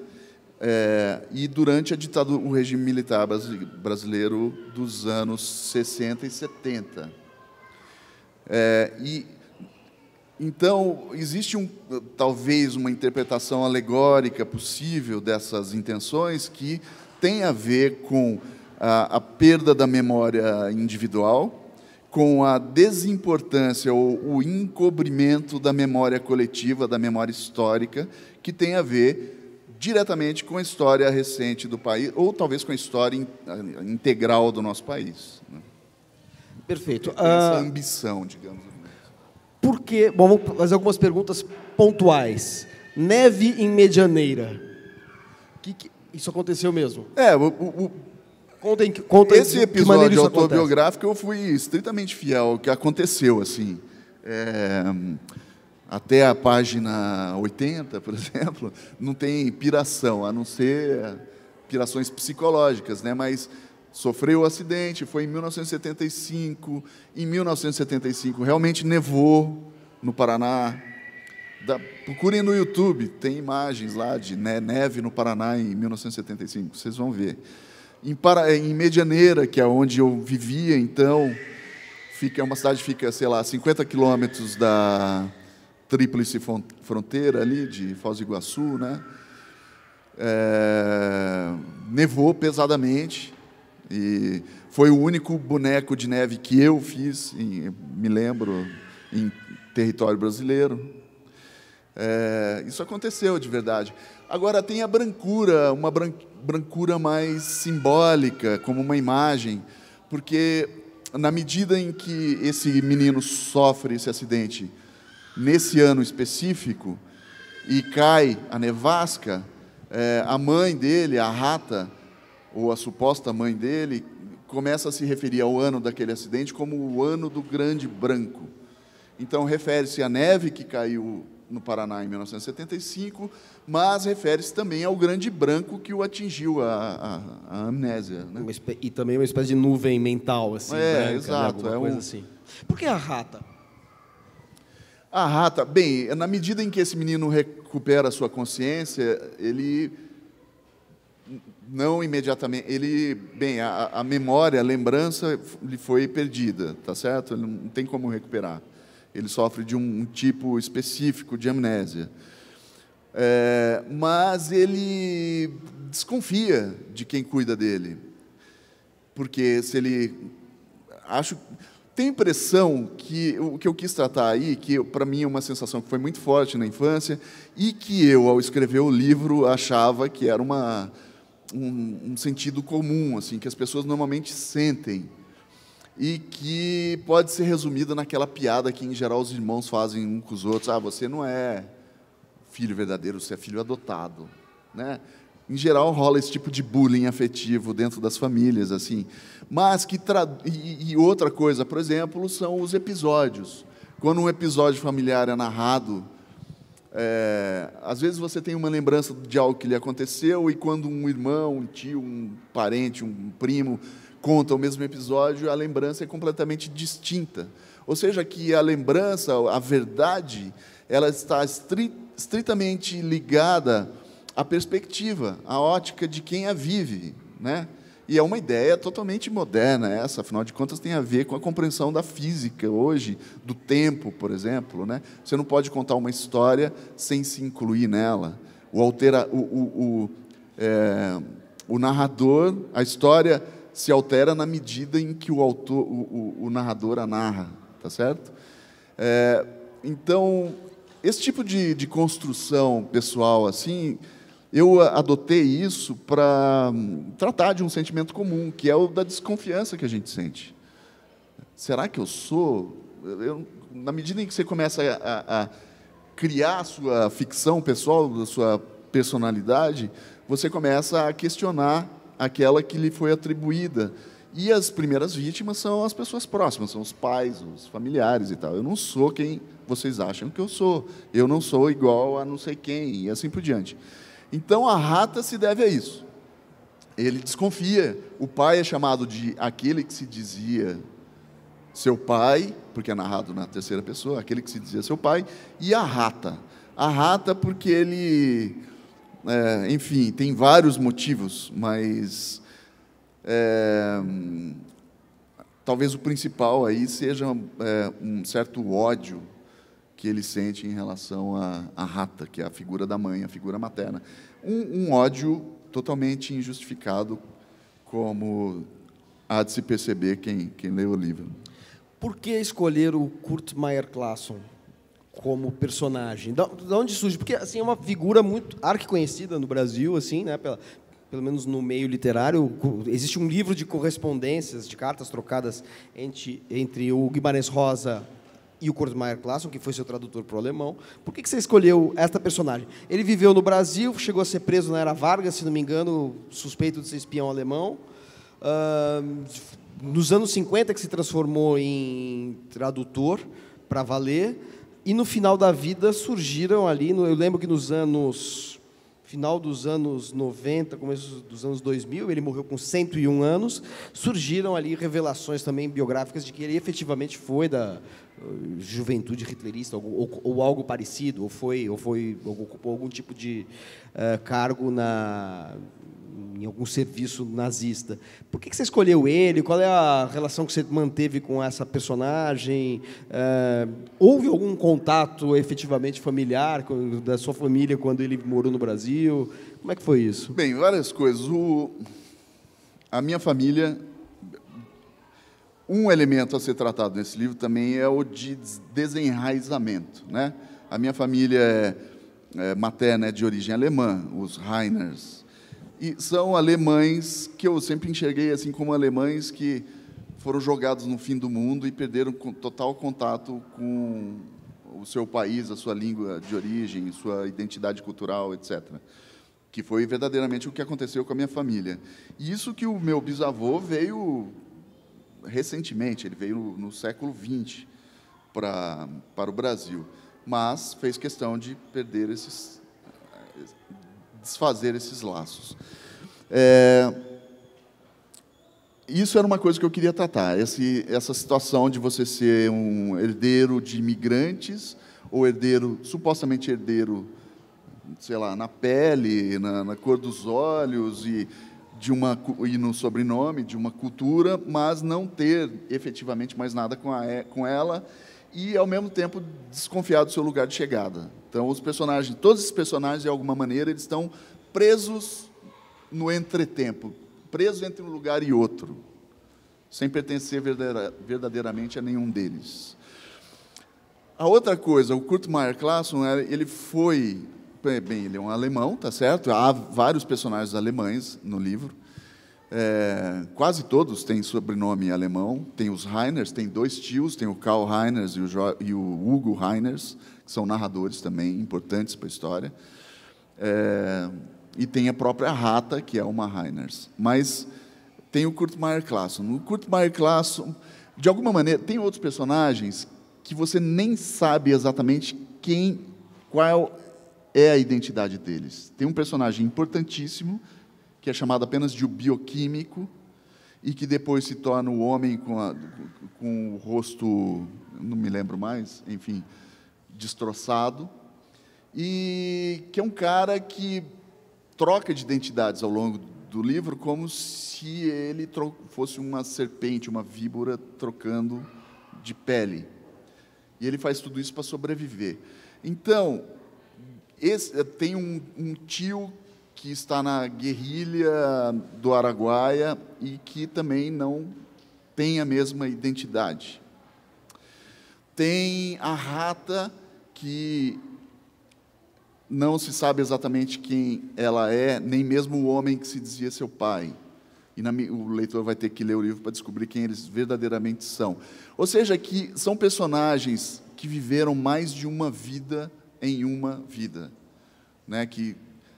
Speaker 2: é, e durante a ditadura, o regime militar brasileiro dos anos 60 e 70. É, e então existe um, talvez uma interpretação alegórica possível dessas intenções que tem a ver com a, a perda da memória individual, com a desimportância ou o encobrimento da memória coletiva, da memória histórica, que tem a ver diretamente com a história recente do país, ou talvez com a história integral do nosso país. Né? Perfeito. essa ah, ambição, digamos.
Speaker 1: Porque, bom, vamos fazer algumas perguntas pontuais. Neve em Medianeira. Que que, isso aconteceu mesmo? É, o, o Contem, contem Esse episódio autobiográfico
Speaker 2: eu fui estritamente fiel ao que aconteceu, assim. É, até a página 80, por exemplo, não tem piração, a não ser pirações psicológicas, né? Mas sofreu o um acidente, foi em 1975. Em 1975 realmente nevou no Paraná. Da, procurem no YouTube, tem imagens lá de né, neve no Paraná em 1975, vocês vão ver. Em, Para, eh, em Medianeira, que é onde eu vivia então, fica é uma cidade fica, sei lá, 50 quilômetros da tríplice fronteira ali de Foz do Iguaçu, né? É, nevou pesadamente e foi o único boneco de neve que eu fiz, em, me lembro, em território brasileiro. É, isso aconteceu de verdade. Agora tem a brancura, uma brancura mais simbólica, como uma imagem, porque na medida em que esse menino sofre esse acidente nesse ano específico e cai a nevasca, é, a mãe dele, a rata, ou a suposta mãe dele, começa a se referir ao ano daquele acidente como o ano do grande branco. Então, refere-se à neve que caiu no Paraná em 1975, mas refere-se também ao grande branco que o atingiu, a, a, a amnésia. Né? E também uma espécie de nuvem mental, assim, é, branca, né? exato, né? é um... assim.
Speaker 1: Por que a rata?
Speaker 2: A ah, rata, bem, na medida em que esse menino recupera a sua consciência, ele não imediatamente, ele, bem, a, a memória, a lembrança lhe foi perdida, tá certo? Ele não tem como recuperar. Ele sofre de um, um tipo específico de amnésia. É, mas ele desconfia de quem cuida dele, porque se ele acho tem impressão que o que eu quis tratar aí, que para mim é uma sensação que foi muito forte na infância e que eu, ao escrever o livro, achava que era uma, um, um sentido comum, assim, que as pessoas normalmente sentem e que pode ser resumida naquela piada que, em geral, os irmãos fazem um com os outros. Ah, você não é filho verdadeiro, você é filho adotado, né? Em geral, rola esse tipo de bullying afetivo dentro das famílias, assim. Mas que trad... e, e outra coisa, por exemplo, são os episódios. Quando um episódio familiar é narrado, é, às vezes você tem uma lembrança de algo que lhe aconteceu e quando um irmão, um tio, um parente, um primo conta o mesmo episódio, a lembrança é completamente distinta. Ou seja, que a lembrança, a verdade, ela está estritamente ligada à perspectiva, à ótica de quem a vive, né? E é uma ideia totalmente moderna essa, afinal de contas tem a ver com a compreensão da física hoje, do tempo, por exemplo. Né? Você não pode contar uma história sem se incluir nela. O, altera, o, o, o, é, o narrador, a história se altera na medida em que o, autor, o, o, o narrador a narra, tá certo? É, então, esse tipo de, de construção pessoal assim eu ah, adotei isso para hum, tratar de um sentimento comum, que é o da desconfiança que a gente sente. Será que eu sou? Eu, na medida em que você começa a, a criar a sua ficção pessoal, a sua personalidade, você começa a questionar aquela que lhe foi atribuída. E as primeiras vítimas são as pessoas próximas, são os pais, os familiares e tal. Eu não sou quem vocês acham que eu sou. Eu não sou igual a não sei quem e assim por diante. Então a rata se deve a isso. Ele desconfia. O pai é chamado de aquele que se dizia seu pai, porque é narrado na terceira pessoa, aquele que se dizia seu pai, e a rata. A rata, porque ele, é, enfim, tem vários motivos, mas é, talvez o principal aí seja é, um certo ódio que ele sente em relação à rata, que é a figura da mãe, a figura materna. Um, um ódio totalmente injustificado, como há de se perceber quem, quem leu o livro.
Speaker 1: Por que escolher o Kurt Meyer Clason como personagem? De onde surge? Porque assim é uma figura muito arquiconhecida no Brasil, assim, né, pela, pelo menos no meio literário, existe um livro de correspondências, de cartas trocadas entre, entre o Guimarães Rosa e o Kurt Meyer Klassen, que foi seu tradutor para o alemão. Por que, que você escolheu esta personagem? Ele viveu no Brasil, chegou a ser preso na Era Vargas, se não me engano, suspeito de ser espião alemão. Uh, nos anos 50 que se transformou em tradutor para valer. E no final da vida surgiram ali, eu lembro que nos anos final dos anos 90, começo dos anos 2000, ele morreu com 101 anos, surgiram ali revelações também biográficas de que ele efetivamente foi da eh, juventude hitlerista ou, ou algo parecido, ou foi ou foi ou ocupou algum tipo de uh, cargo na em algum serviço nazista. Por que, você escolheu ele? Qual é a relação que você manteve com essa personagem? É, houve algum contato efetivamente familiar com, da sua família quando ele morou no Brasil? Como é que foi isso?
Speaker 2: Bem, várias coisas. O, a minha família. Um elemento a ser tratado nesse livro também é o de desenraizamento. Né? A minha família é, é, materna é de origem alemã, os Reiners e são alemães que eu sempre enxerguei assim como alemães que foram jogados no fim do mundo e perderam total contato com o seu país, a sua língua de origem, sua identidade cultural, etc. Que foi verdadeiramente o que aconteceu com a minha família. E isso que o meu bisavô veio recentemente, ele veio no século XX para, para o Brasil, mas fez questão de perder esses desfazer esses laços. É, isso era uma coisa que eu queria tratar, esse, essa situação de você ser um herdeiro de imigrantes, ou herdeiro, supostamente herdeiro, sei lá, na pele, na, na cor dos olhos e, de uma, e no sobrenome, de uma cultura, mas não ter efetivamente mais nada com, a, é, com ela e, ao mesmo tempo, desconfiar do seu lugar de chegada. Então, os personagens, todos esses personagens, de alguma maneira, eles estão presos no entretempo, presos entre um lugar e outro, sem pertencer verdadeiramente a nenhum deles. A outra coisa, o Kurt Meyer Classen, é, ele foi, bem, ele é um alemão, tá certo? Há vários personagens alemães no livro, é, quase todos têm sobrenome alemão. Tem os Reiners, tem dois tios, tem o Karl Reiners e o, jo, e o Hugo Reiners, são narradores também importantes para a história. É, e tem a própria Rata, que é uma Reiners. Mas tem o Kurt Meyer Classo. No Kurt Meyer Classo, de alguma maneira, tem outros personagens que você nem sabe exatamente quem, qual é a identidade deles. Tem um personagem importantíssimo que é chamado apenas de o bioquímico e que depois se torna o homem com, a, com o rosto, não me lembro mais, enfim, destroçado, e que é um cara que troca de identidades ao longo do livro, como se ele fosse uma serpente, uma víbora trocando de pele. E ele faz tudo isso para sobreviver. Então, esse, eh, tem um, um tio que está na guerrilha do Araguaia e que também não tem a mesma identidade. Tem a rata que não se sabe exatamente quem ela é, nem mesmo o homem que se dizia seu pai. E na, o leitor vai ter que ler o livro para descobrir quem eles verdadeiramente são. Ou seja, que são personagens que viveram mais de uma vida em uma vida, né? que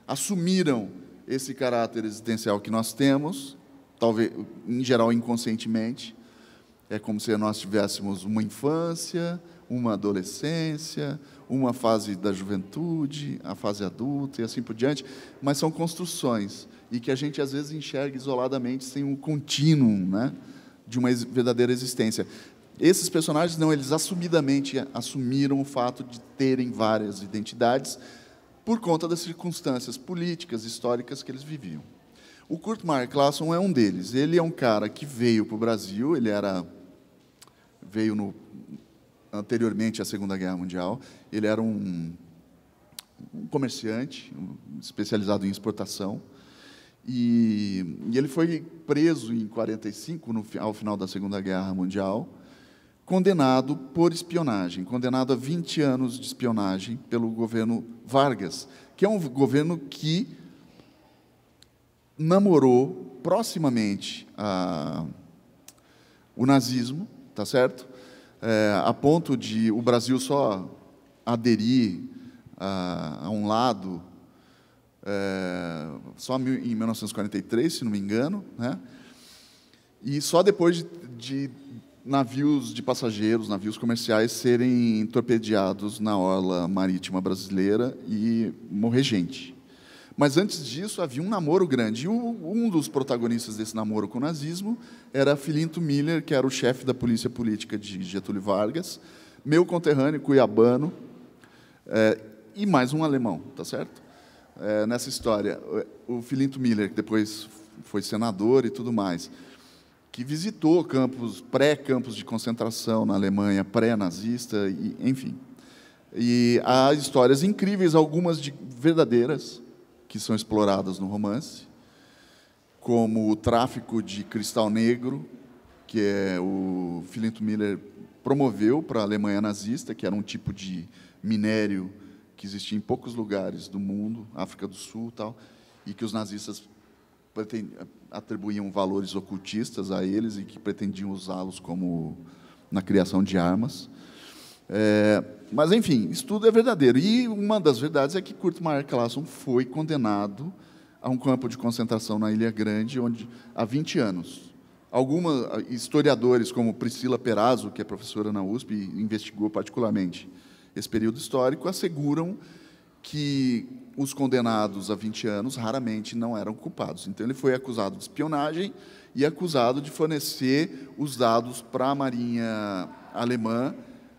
Speaker 2: assumiram esse caráter existencial que nós temos, talvez em geral inconscientemente. É como se nós tivéssemos uma infância, uma adolescência, uma fase da juventude, a fase adulta e assim por diante, mas são construções e que a gente às vezes enxerga isoladamente sem um contínuo, né, de uma verdadeira existência. Esses personagens não, eles assumidamente assumiram o fato de terem várias identidades por conta das circunstâncias políticas, históricas que eles viviam. O Kurt Meyer Classon é um deles. Ele é um cara que veio para o Brasil, ele era veio no anteriormente à Segunda Guerra Mundial. Ele era um, um comerciante um, especializado em exportação. E, e, ele foi preso em 45, no, ao final da Segunda Guerra Mundial, condenado por espionagem, condenado a 20 anos de espionagem pelo governo Vargas, que é um governo que namorou proximamente a, o nazismo, tá certo? é, a ponto de o Brasil só aderir a, ah, a um lado é, só em 1943, se não me engano, né? e só depois de, de navios de passageiros, navios comerciais serem torpedeados na orla marítima brasileira e morrer gente. Mas antes disso havia um namoro grande. E um dos protagonistas desse namoro com o nazismo era Filinto Miller, que era o chefe da polícia política de Getúlio Vargas, meu conterrâneo cuiabano é, e mais um alemão, tá certo? É, nessa história, eh, o Filinto Miller, que depois foi senador e tudo mais, que visitou campos, pré-campos de concentração na Alemanha, pré-nazista, enfim. E há histórias incríveis, algumas de verdadeiras, que são exploradas no romance, como o tráfico de cristal negro, que é o Filinto Miller promoveu para a Alemanha nazista, que era um tipo de minério que existia em poucos lugares do mundo, África do Sul, tal, e que os nazistas atribuíam valores ocultistas a eles e que pretendiam usá-los como na criação de armas. É, mas, enfim, isso tudo é verdadeiro. E uma das verdades é que Kurt Meyer Clason foi condenado a um campo de concentração na Ilha Grande onde, há 20 anos. Alguns ah, historiadores, como Priscila Perazzo, que é professora na USP e investigou particularmente esse período histórico, asseguram que os condenados a 20 anos raramente não eram culpados. Então, ele foi acusado de espionagem e acusado de fornecer os dados para a Marinha Alemã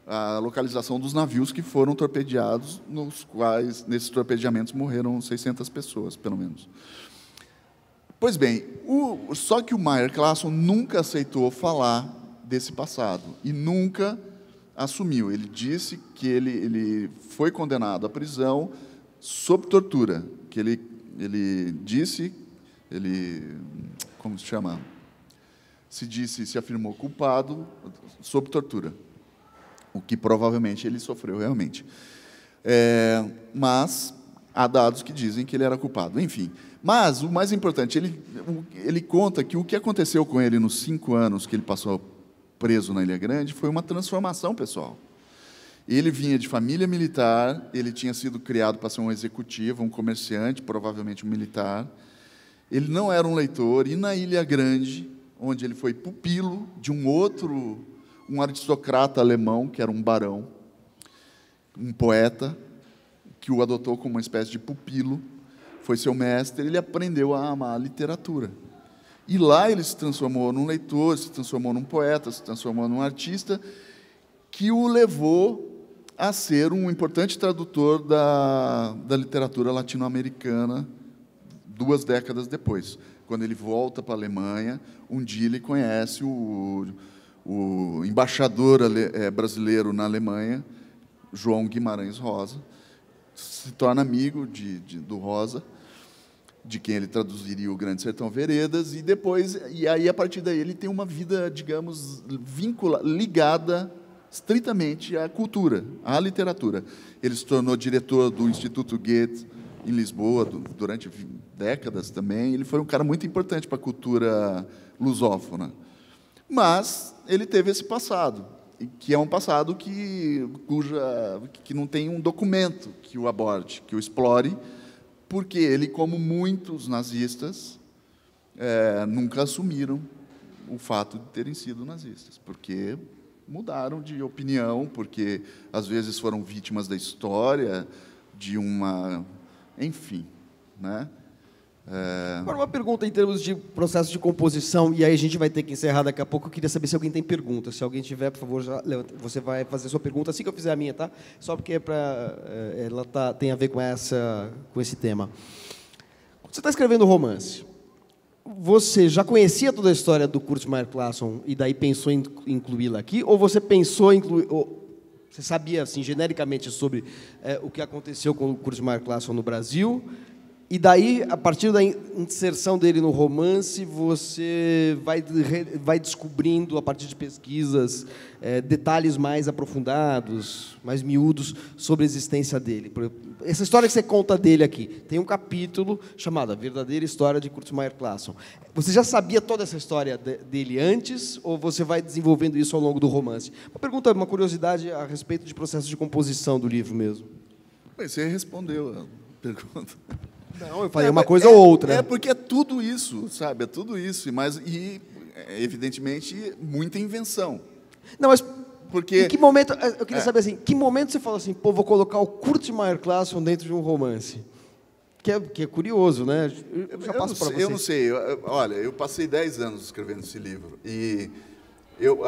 Speaker 2: a localização dos navios que foram torpedeados, nos quais, nesses torpedeamentos, morreram 600 pessoas, pelo menos. Pois bem, o, só que o Meyer Clason nunca aceitou falar desse passado e nunca assumiu. Ele disse que ele, ele foi condenado à prisão sob tortura, que ele, ele disse, ele, como se chama? Se disse, se afirmou culpado sob tortura o que provavelmente ele sofreu realmente. É, mas há dados que dizem que ele era culpado. Enfim, mas o mais importante, ele, ele conta que o que aconteceu com ele nos cinco anos que ele passou preso na Ilha Grande foi uma transformação pessoal. Ele vinha de família militar, ele tinha sido criado para ser um executivo, um comerciante, provavelmente um militar. Ele não era um leitor, e na Ilha Grande, onde ele foi pupilo de um outro um aristocrata alemão, que era um barão, um poeta, que o adotou como uma espécie de pupilo, foi seu mestre, ele aprendeu a amar a literatura. E lá ele se transformou num leitor, se transformou num poeta, se transformou num artista, que o levou a ser um importante tradutor da, da literatura latino-americana duas décadas depois. Quando ele volta para a Alemanha, um dia ele conhece o, o embaixador eh, brasileiro na Alemanha, João Guimarães Rosa, se torna amigo de, de, do Rosa, de quem ele traduziria o Grande Sertão Veredas, e depois, e aí a partir daí ele tem uma vida, digamos, vincula, ligada estritamente à cultura, à literatura. Ele se tornou diretor do Instituto Goethe em Lisboa do, durante décadas também. Ele foi um cara muito importante para a cultura lusófona. Mas ele teve esse passado, que é um passado que, cuja, que não tem um documento que o aborde, que o explore, porque ele, como muitos nazistas, é, nunca assumiram o fato de terem sido nazistas, porque mudaram de opinião, porque às vezes foram vítimas da história, de uma. Enfim. Né? É... Agora,
Speaker 1: uma pergunta em termos de processo de composição, e aí a gente vai ter que encerrar daqui a pouco. Eu queria saber se alguém tem pergunta. Se alguém tiver, por favor, já levanta. você vai fazer a sua pergunta assim que eu fizer a minha, tá? Só porque é pra, é, ela tá, tem a ver com, essa, com esse tema. você está escrevendo romance, você já conhecia toda a história do Kurt Kurtmeier Classon e daí pensou em incluí-la aqui? Ou você pensou em incluir. Você sabia, assim, genericamente sobre é, o que aconteceu com o Kurt Kurtmeier Classon no Brasil? E daí, a partir da inserção dele no romance, você vai, vai descobrindo, a partir de pesquisas, é, detalhes mais aprofundados, mais miúdos, sobre a existência dele. Essa história que você conta dele aqui, tem um capítulo chamado A Verdadeira História de Kurt Meyer Classen. Você já sabia toda essa história de, dele antes, ou você vai desenvolvendo isso ao longo do romance? Uma pergunta, uma curiosidade a respeito de processo de composição do livro mesmo.
Speaker 2: Você respondeu a pergunta. Não, eu falei é, uma coisa é, ou outra. É porque é tudo isso, sabe? É tudo isso. Mas, e, é, evidentemente, muita invenção. Não, mas porque... Em que momento, eh, eu queria é. saber
Speaker 1: assim, que momento você falou assim, pô, vou colocar o Kurt Meyer Classroom dentro de um romance? Que é, que é curioso, né?
Speaker 2: Eu já passo para você. Eu não sei. Eu, olha, eu passei 10 anos escrevendo esse livro e eu,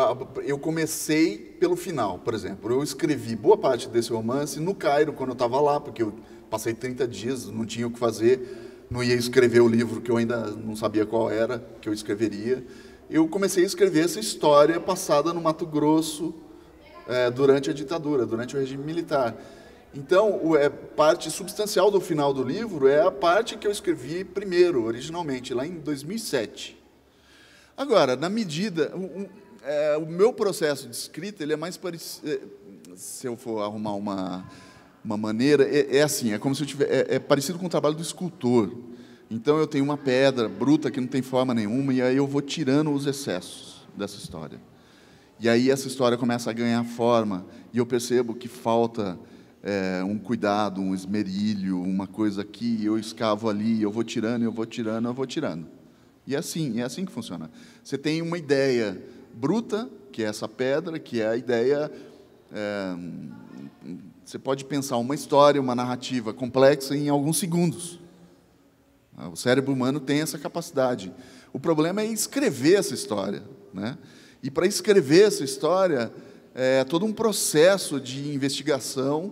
Speaker 2: eu comecei pelo final, por exemplo. Eu escrevi boa parte desse romance no Cairo, quando eu estava lá, porque eu passei 30 dias, não tinha o que fazer, não ia escrever o livro que eu ainda não sabia qual era que eu escreveria. Eu comecei a escrever essa história passada no Mato Grosso é, durante a ditadura, durante o regime militar. Então, o, é, parte substancial do final do livro é a parte que eu escrevi primeiro, originalmente, lá em 2007. Agora, na medida. Um, é, o meu processo de escrita ele é mais parecido. É, se eu for arrumar uma uma maneira. É, é assim, é como se eu tivesse. É, é, parecido com o trabalho do escultor. Então eu tenho uma pedra bruta que não tem forma nenhuma, e aí eu vou tirando os excessos dessa história. E aí essa história começa a ganhar forma, e eu percebo que falta é, um cuidado, um esmerilho, uma coisa aqui, eu escavo ali, eu vou tirando, eu vou tirando, eu vou tirando. E é assim, é assim que funciona. Você tem uma ideia bruta, que é essa pedra, que é a ideia. É, você pode pensar uma história, uma narrativa complexa em alguns segundos. Ah, o cérebro humano tem essa capacidade. O problema é escrever essa história. Né? E para escrever essa história, é todo um processo de investigação,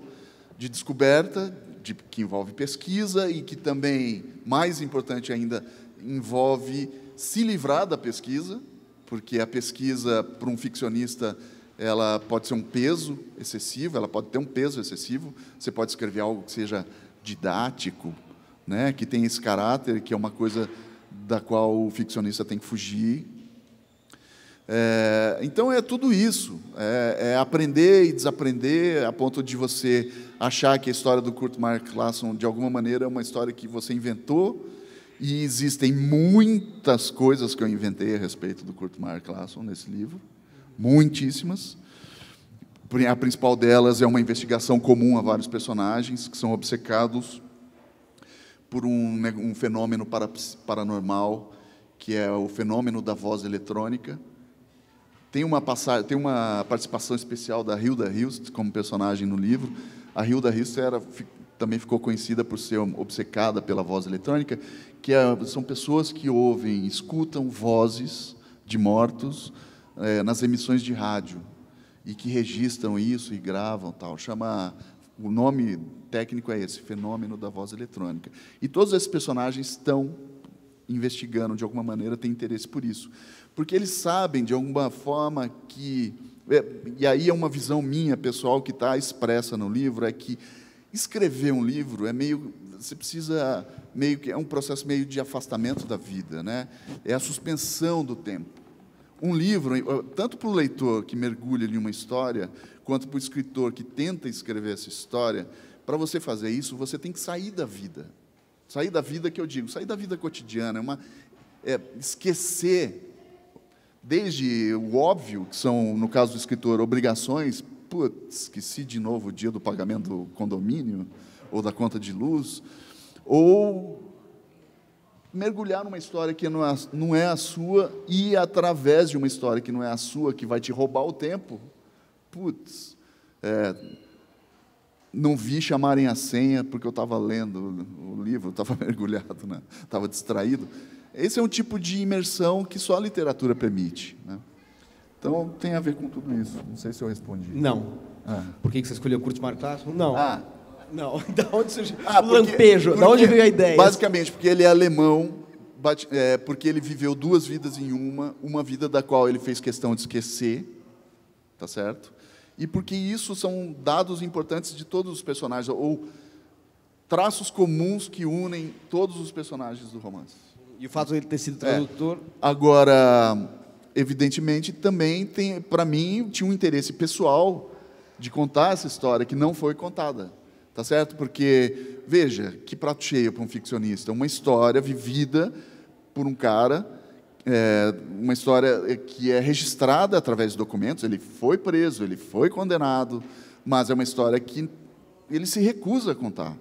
Speaker 2: de descoberta, de, que envolve pesquisa e que também, mais importante ainda, envolve se livrar da pesquisa, porque a pesquisa, para um ficcionista, ela pode ser um peso excessivo, ela pode ter um peso excessivo. Você pode escrever algo que seja didático, né, que tem esse caráter, que é uma coisa da qual o ficcionista tem que fugir. É, então é tudo isso, é, é, aprender e desaprender a ponto de você achar que a história do Kurt Mark Lasson de alguma maneira é uma história que você inventou e existem muitas coisas que eu inventei a respeito do Kurt Mark Lasson nesse livro muitíssimas. A principal delas é uma investigação comum a vários personagens que são obcecados por um, um fenômeno para, paranormal, que é o fenômeno da voz eletrônica. Tem uma, passagem, tem uma participação especial da Hilda Hilst como personagem no livro. A Hilda Hilst era, também ficou conhecida por ser obcecada pela voz eletrônica, que é, são pessoas que ouvem, escutam vozes de mortos, é, nas emissões de rádio e que registram isso e gravam tal. Chama o nome técnico é esse, fenômeno da voz eletrônica. E todos esses personagens estão investigando de alguma maneira, têm interesse por isso, porque eles sabem de alguma forma que é, e aí é uma visão minha pessoal que está expressa no livro é que escrever um livro é meio você precisa meio que é um processo meio de afastamento da vida, né? É a suspensão do tempo. Um livro, eh, tanto para o leitor que mergulha em uma história, quanto para o escritor que tenta escrever essa história, para você fazer isso, você tem que sair da vida. Sair da vida que eu digo, sair da vida cotidiana, é uma, é, esquecer, desde o óbvio, que são, no caso do escritor, obrigações, putz, esqueci de novo o dia do pagamento do condomínio, ou da conta de luz, ou mergulhar numa história que não é, não é a sua e através de uma história que não é a sua, que vai te roubar o tempo, putz, é, não vi chamarem a senha porque eu estava lendo o livro, estava mergulhado, né? estava distraído. Esse é um tipo de imersão que só a literatura permite. Né? Então, tem a ver com tudo isso. Não sei se eu respondi. Não. Ah. Por que você escolheu o Curto Marclass? Não.
Speaker 1: Ah. Não, da onde surgiu ah, lampejo? Porque, da onde veio a ideia?
Speaker 2: Basicamente, porque ele é alemão, é, porque ele viveu duas vidas em uma, uma vida da qual ele fez questão de esquecer, tá certo? E porque isso são dados importantes de todos os personagens, ou traços comuns que unem todos os personagens do romance. E o fato de ele ter sido é. tradutor. É. Agora, evidentemente, também tem, para mim, tinha um interesse pessoal de contar essa história que não foi contada. Tá certo? Porque, veja, que prato cheio para um ficcionista. Uma história vivida por um cara, é, uma história é, que é registrada através de documentos. Ele foi preso, ele foi condenado, mas é uma história que ele se recusa a contar.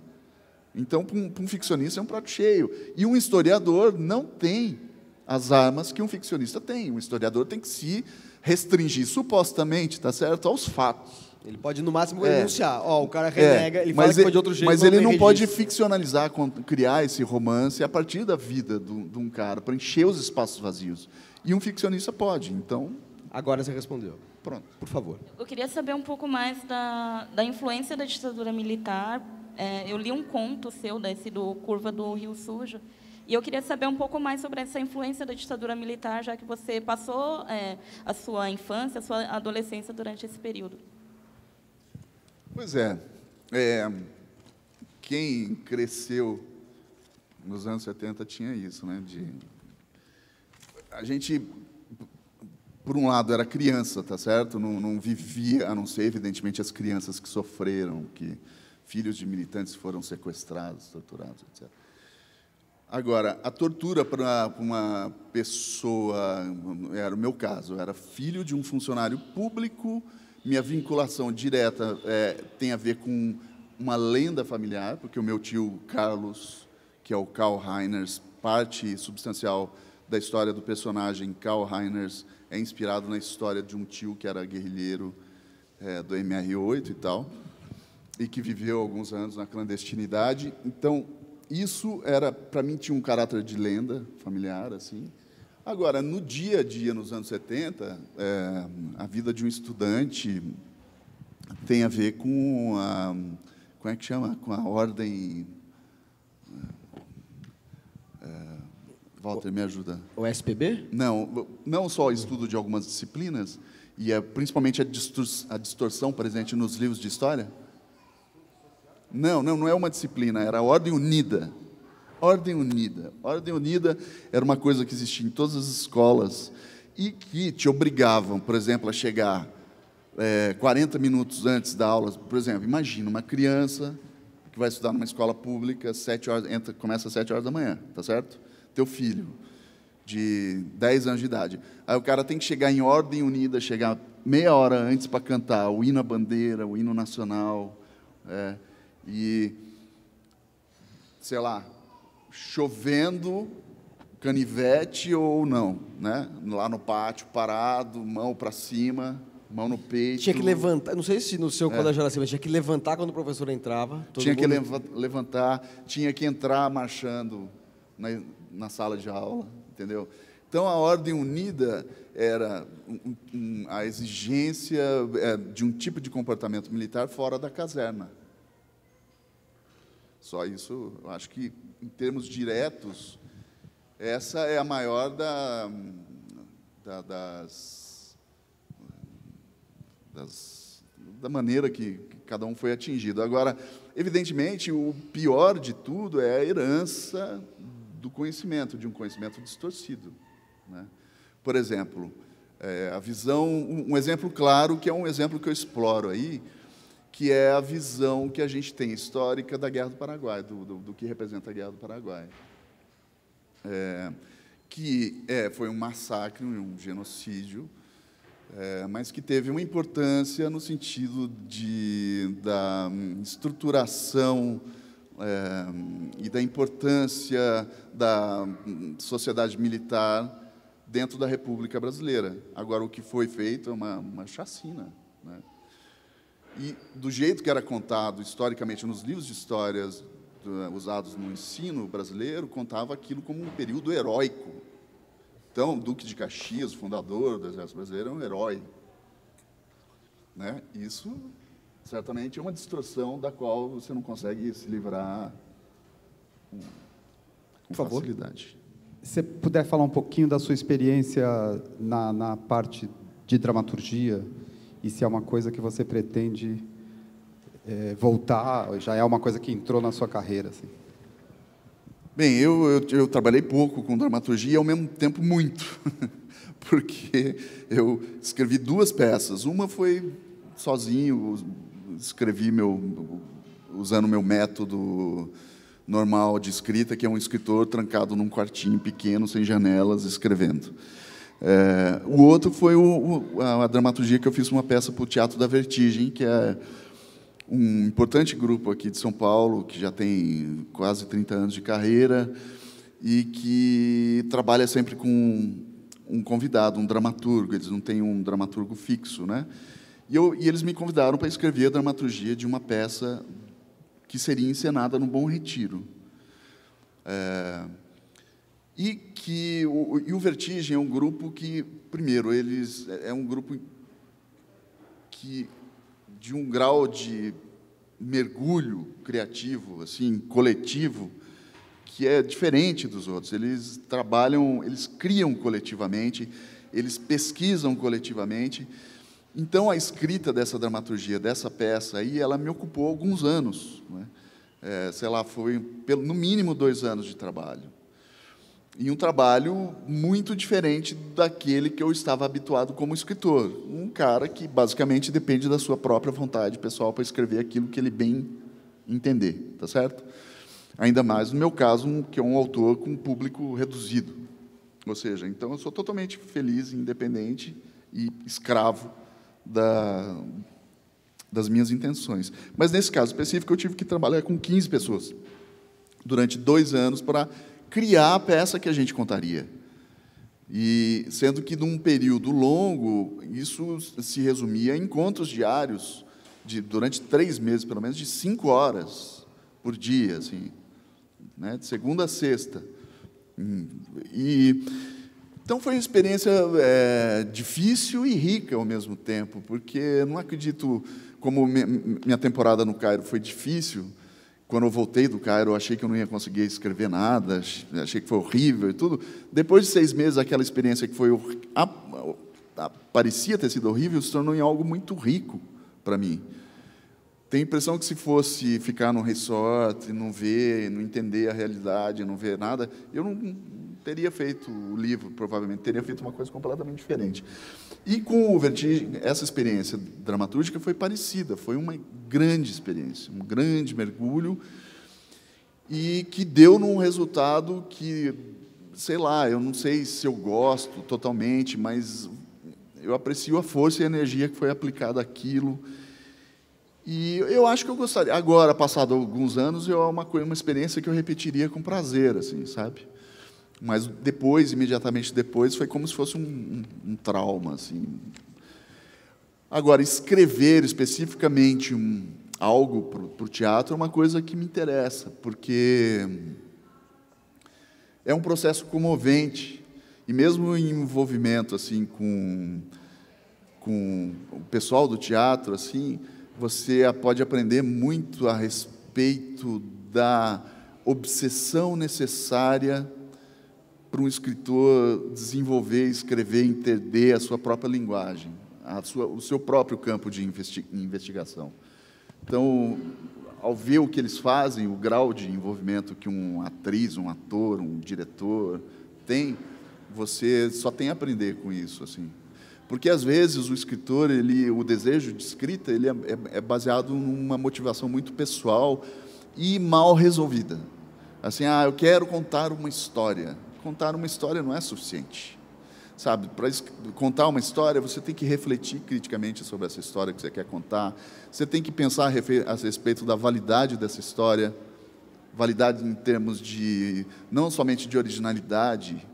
Speaker 2: Então, para um, para um ficcionista, é um prato cheio. E um historiador não tem as armas que um ficcionista tem. Um historiador tem que se restringir, supostamente, tá certo, aos fatos ele pode, no máximo, é. Ó, o cara renega, é. ele mas fala ele, que foi de outro jeito. Mas não ele não registro. pode ficcionalizar, criar esse romance a partir da vida de um cara, para encher os espaços vazios. E um ficcionista pode, então... Agora você respondeu. Pronto. Por favor.
Speaker 1: Eu queria saber um pouco mais da, da influência da ditadura militar. É, eu li um conto seu, desse do Curva do Rio Sujo, e eu queria saber um pouco mais sobre essa influência da ditadura militar, já que você passou é, a sua infância, a sua adolescência durante esse período.
Speaker 2: Pois é, é, quem cresceu nos anos 70 tinha isso, né? De, a gente, por um lado, era criança, tá certo? Não, não vivia, a não ser, evidentemente, as crianças que sofreram, que filhos de militantes foram sequestrados, torturados, etc. Agora, a tortura para uma pessoa, era o meu caso, era filho de um funcionário público minha vinculação direta é, tem a ver com uma lenda familiar, porque o meu tio Carlos, que é o Karl Reiners, parte substancial da história do personagem Karl Reiners é inspirado na história de um tio que era guerrilheiro é, do MR8 e tal, e que viveu alguns anos na clandestinidade. Então, isso era, para mim, tinha um caráter de lenda familiar, assim, Agora, no dia a dia, nos anos 70, é, a vida de um estudante tem a ver com a. Como é que chama? Com a ordem. É, Walter, me ajuda. O SPB? Não, não só o estudo de algumas disciplinas, e é, principalmente a, distor a distorção presente nos livros de história. Não, não, não é uma disciplina, era a ordem unida Ordem unida. Ordem unida era uma coisa que existia em todas as escolas e que te obrigavam, por exemplo, a chegar é, 40 minutos antes da aula. Por exemplo, imagina uma criança que vai estudar numa escola pública, sete horas, entra, começa às 7 horas da manhã, tá certo? Teu filho, de 10 anos de idade. Aí o cara tem que chegar em ordem unida, chegar meia hora antes para cantar o hino à bandeira, o hino nacional. É, e, sei lá, chovendo canivete ou não, né? Lá no pátio, parado, mão para cima, mão no peito. Tinha que levantar,
Speaker 1: não sei se no seu é. colégio era assim, mas tinha que levantar quando
Speaker 2: o professor entrava. Tinha que levantar, tinha que entrar marchando na, na sala de aula, entendeu? Então a ordem unida era um, um, a exigência é, de um tipo de comportamento militar fora da caserna. Só isso, eu acho que em termos diretos, essa é a maior da, da das, das, da maneira que, cada um foi atingido. Agora, evidentemente, o pior de tudo é a herança do conhecimento, de um conhecimento distorcido. Né? Por exemplo, é, a visão, um exemplo claro, que é um exemplo que eu exploro aí, que é a visão que a gente tem histórica da Guerra do Paraguai, do, do, do que representa a Guerra do Paraguai. É, que é, foi um massacre, um genocídio, é, mas que teve uma importância no sentido de, da estruturação é, e da importância da sociedade militar dentro da República Brasileira. Agora, o que foi feito é uma, uma chacina. Né? E do jeito que era contado historicamente nos livros de histórias usados no ensino brasileiro, contava aquilo como um período heróico. Então, o Duque de Caxias, o fundador do Exército Brasileiro, é um herói. Né? Isso, certamente, é uma distorção da qual você não consegue se livrar
Speaker 1: com, com facilidade. Se puder falar um pouquinho da sua experiência na, na parte de dramaturgia, e se é uma coisa que você pretende é, voltar, já é uma coisa que entrou na
Speaker 2: sua carreira. Assim. Bem, eu, eu, eu, trabalhei pouco com dramaturgia e, ao mesmo tempo, muito, porque eu escrevi duas peças. Uma foi sozinho, escrevi meu, usando meu método normal de escrita, que é um escritor trancado num quartinho pequeno, sem janelas, escrevendo. É, o outro foi o, o, a, dramaturgia que eu fiz uma peça para o Teatro da Vertigem, que é um importante grupo aqui de São Paulo, que já tem quase 30 anos de carreira e que trabalha sempre com um convidado, um dramaturgo. Eles não têm um dramaturgo fixo, né? E, eu, e eles me convidaram para escrever a dramaturgia de uma peça que seria encenada no Bom Retiro. É, e que o, e o Vertigem é um grupo que, primeiro, eles é, é um grupo que de um grau de mergulho criativo, assim, coletivo, que é diferente dos outros. Eles trabalham, eles criam coletivamente, eles pesquisam coletivamente. Então, a escrita dessa dramaturgia, dessa peça, aí, ela me ocupou alguns anos. Né? É, sei lá, foi pelo, no mínimo dois anos de trabalho em um trabalho muito diferente daquele que eu estava habituado como escritor. Um cara que basicamente depende da sua própria vontade pessoal para escrever aquilo que ele bem entender, tá certo? Ainda mais no meu caso, um, que é um autor com um público reduzido. Ou seja, então eu sou totalmente feliz, independente e escravo da, das minhas intenções. Mas nesse caso específico, eu tive que trabalhar com 15 pessoas durante dois anos para criar a peça que a gente contaria. E sendo que num período longo isso se resumia a encontros diários de durante três meses pelo menos de cinco horas por dia, assim, né, de segunda a sexta. Hum, e então foi uma experiência é, difícil e rica ao mesmo tempo, porque não acredito como minha temporada no Cairo foi difícil quando eu voltei do Cairo, eu achei que eu não ia conseguir escrever nada, achei que foi horrível e tudo. Depois de seis meses, aquela experiência que foi a, a, parecia ter sido horrível se tornou em algo muito rico para mim. Tenho a impressão que se fosse ficar num resort, não ver, não entender a realidade, não ver nada, eu não, teria feito o livro, provavelmente, teria feito uma coisa completamente diferente. E com o Vertigem, essa experiência dramatúrgica foi parecida, foi uma grande experiência, um grande mergulho, e que deu num resultado que, sei lá, eu não sei se eu gosto totalmente, mas eu aprecio a força e a energia que foi aplicada àquilo. E eu acho que eu gostaria. Agora, passado alguns anos, é uma, uma experiência que eu repetiria com prazer, assim, sabe? Mas depois, imediatamente depois, foi como se fosse um, um, um trauma. Assim. Agora, escrever especificamente um, algo para o teatro é uma coisa que me interessa, porque é um processo comovente. E mesmo em envolvimento assim com, com o pessoal do teatro, assim, você pode aprender muito a respeito da obsessão necessária para um escritor desenvolver, escrever, entender a sua própria linguagem, sua, o seu próprio campo de investi investigação. Então, ao ver o que eles fazem, o grau de envolvimento que uma atriz, um ator, um diretor tem, você só tem a aprender com isso, assim. Porque às vezes o escritor, ele, o desejo de escrita, ele é, é, é baseado numa motivação muito pessoal e mal resolvida. Assim, ah, eu quero contar uma história contar uma história não é suficiente. Sabe, para contar uma história, você tem que refletir criticamente sobre essa história que você quer contar. Você tem que pensar a respeito da validade dessa história, validade em termos de não somente de originalidade,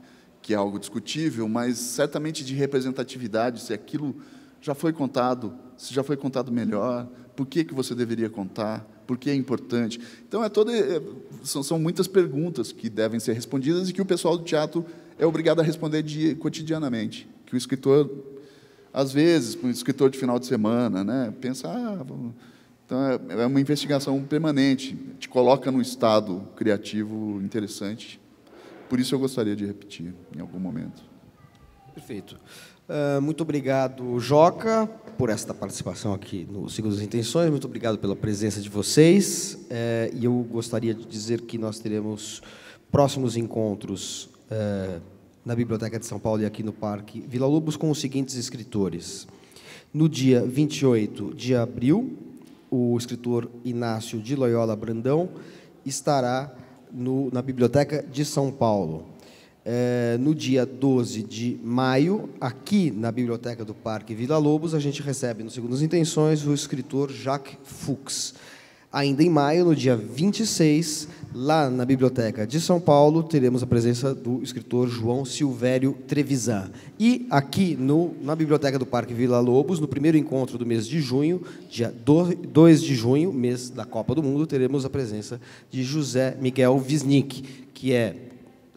Speaker 2: que é algo discutível, mas certamente de representatividade, se aquilo já foi contado, se já foi contado melhor, por que que você deveria contar, por que é importante. Então, é toda, é, são, são, muitas perguntas que devem ser respondidas e que o pessoal do teatro é obrigado a responder dia, cotidianamente. Que o escritor, às vezes, um escritor de final de semana, né, pensa, ah, então é, é uma investigação permanente, te coloca num estado criativo interessante. Por isso eu gostaria de repetir em algum momento.
Speaker 1: Perfeito. Ah, muito
Speaker 2: obrigado,
Speaker 1: Joca, por esta participação aqui no as Intenções. Muito obrigado pela presença de vocês. Eh, e eu gostaria de dizer que nós teremos próximos encontros eh, na Biblioteca de São Paulo e aqui no Parque Vila Lobos com os seguintes escritores. No dia 28 de abril, o escritor Inácio de Loyola Brandão estará no, na Biblioteca de São Paulo é, no dia 12 de maio, aqui na Biblioteca do Parque Vila Lobos, a gente recebe no as Intenções o escritor Jacques Fuchs. Ainda em maio, no dia 26, lá na Biblioteca de São Paulo, teremos a presença do escritor João Silvério Trevisan. E aqui no, na Biblioteca do Parque Vila Lobos, no primeiro encontro do mês de junho, dia 2 de junho, mês da Copa do Mundo, teremos a presença de José Miguel Wisnik, que é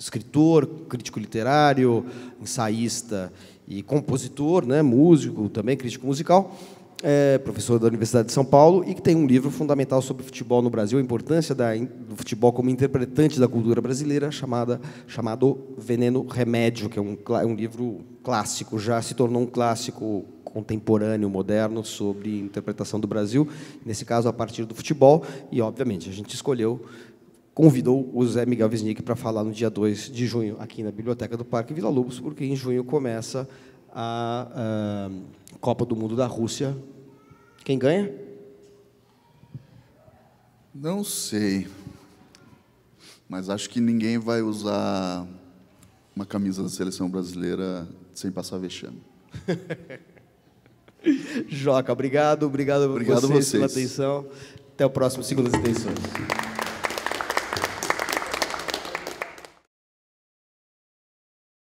Speaker 1: escritor, crítico literário, ensaísta e compositor, né, músico, também crítico musical, é, professor da Universidade de São Paulo, e que tem um livro fundamental sobre futebol no Brasil, a importância da, do futebol como interpretante da cultura brasileira, chamada, chamado Veneno Remédio, que é um, é um livro clássico, já se tornou um clássico contemporâneo, moderno, sobre interpretação do Brasil, nesse caso a partir do futebol, e obviamente a gente escolheu convidou o Zé Miguel Wisnik para falar no dia 2 de junho, aqui na Biblioteca do Parque Vila Lobos, porque em junho começa a, a eh, Copa do Mundo da Rússia. Quem ganha?
Speaker 2: Não sei. Mas acho que ninguém vai usar uma camisa da seleção brasileira sem passar vexame.
Speaker 1: Joca, obrigado, obrigado, obrigado vocês, vocês pela atenção. Até o próximo Segundas Intenções.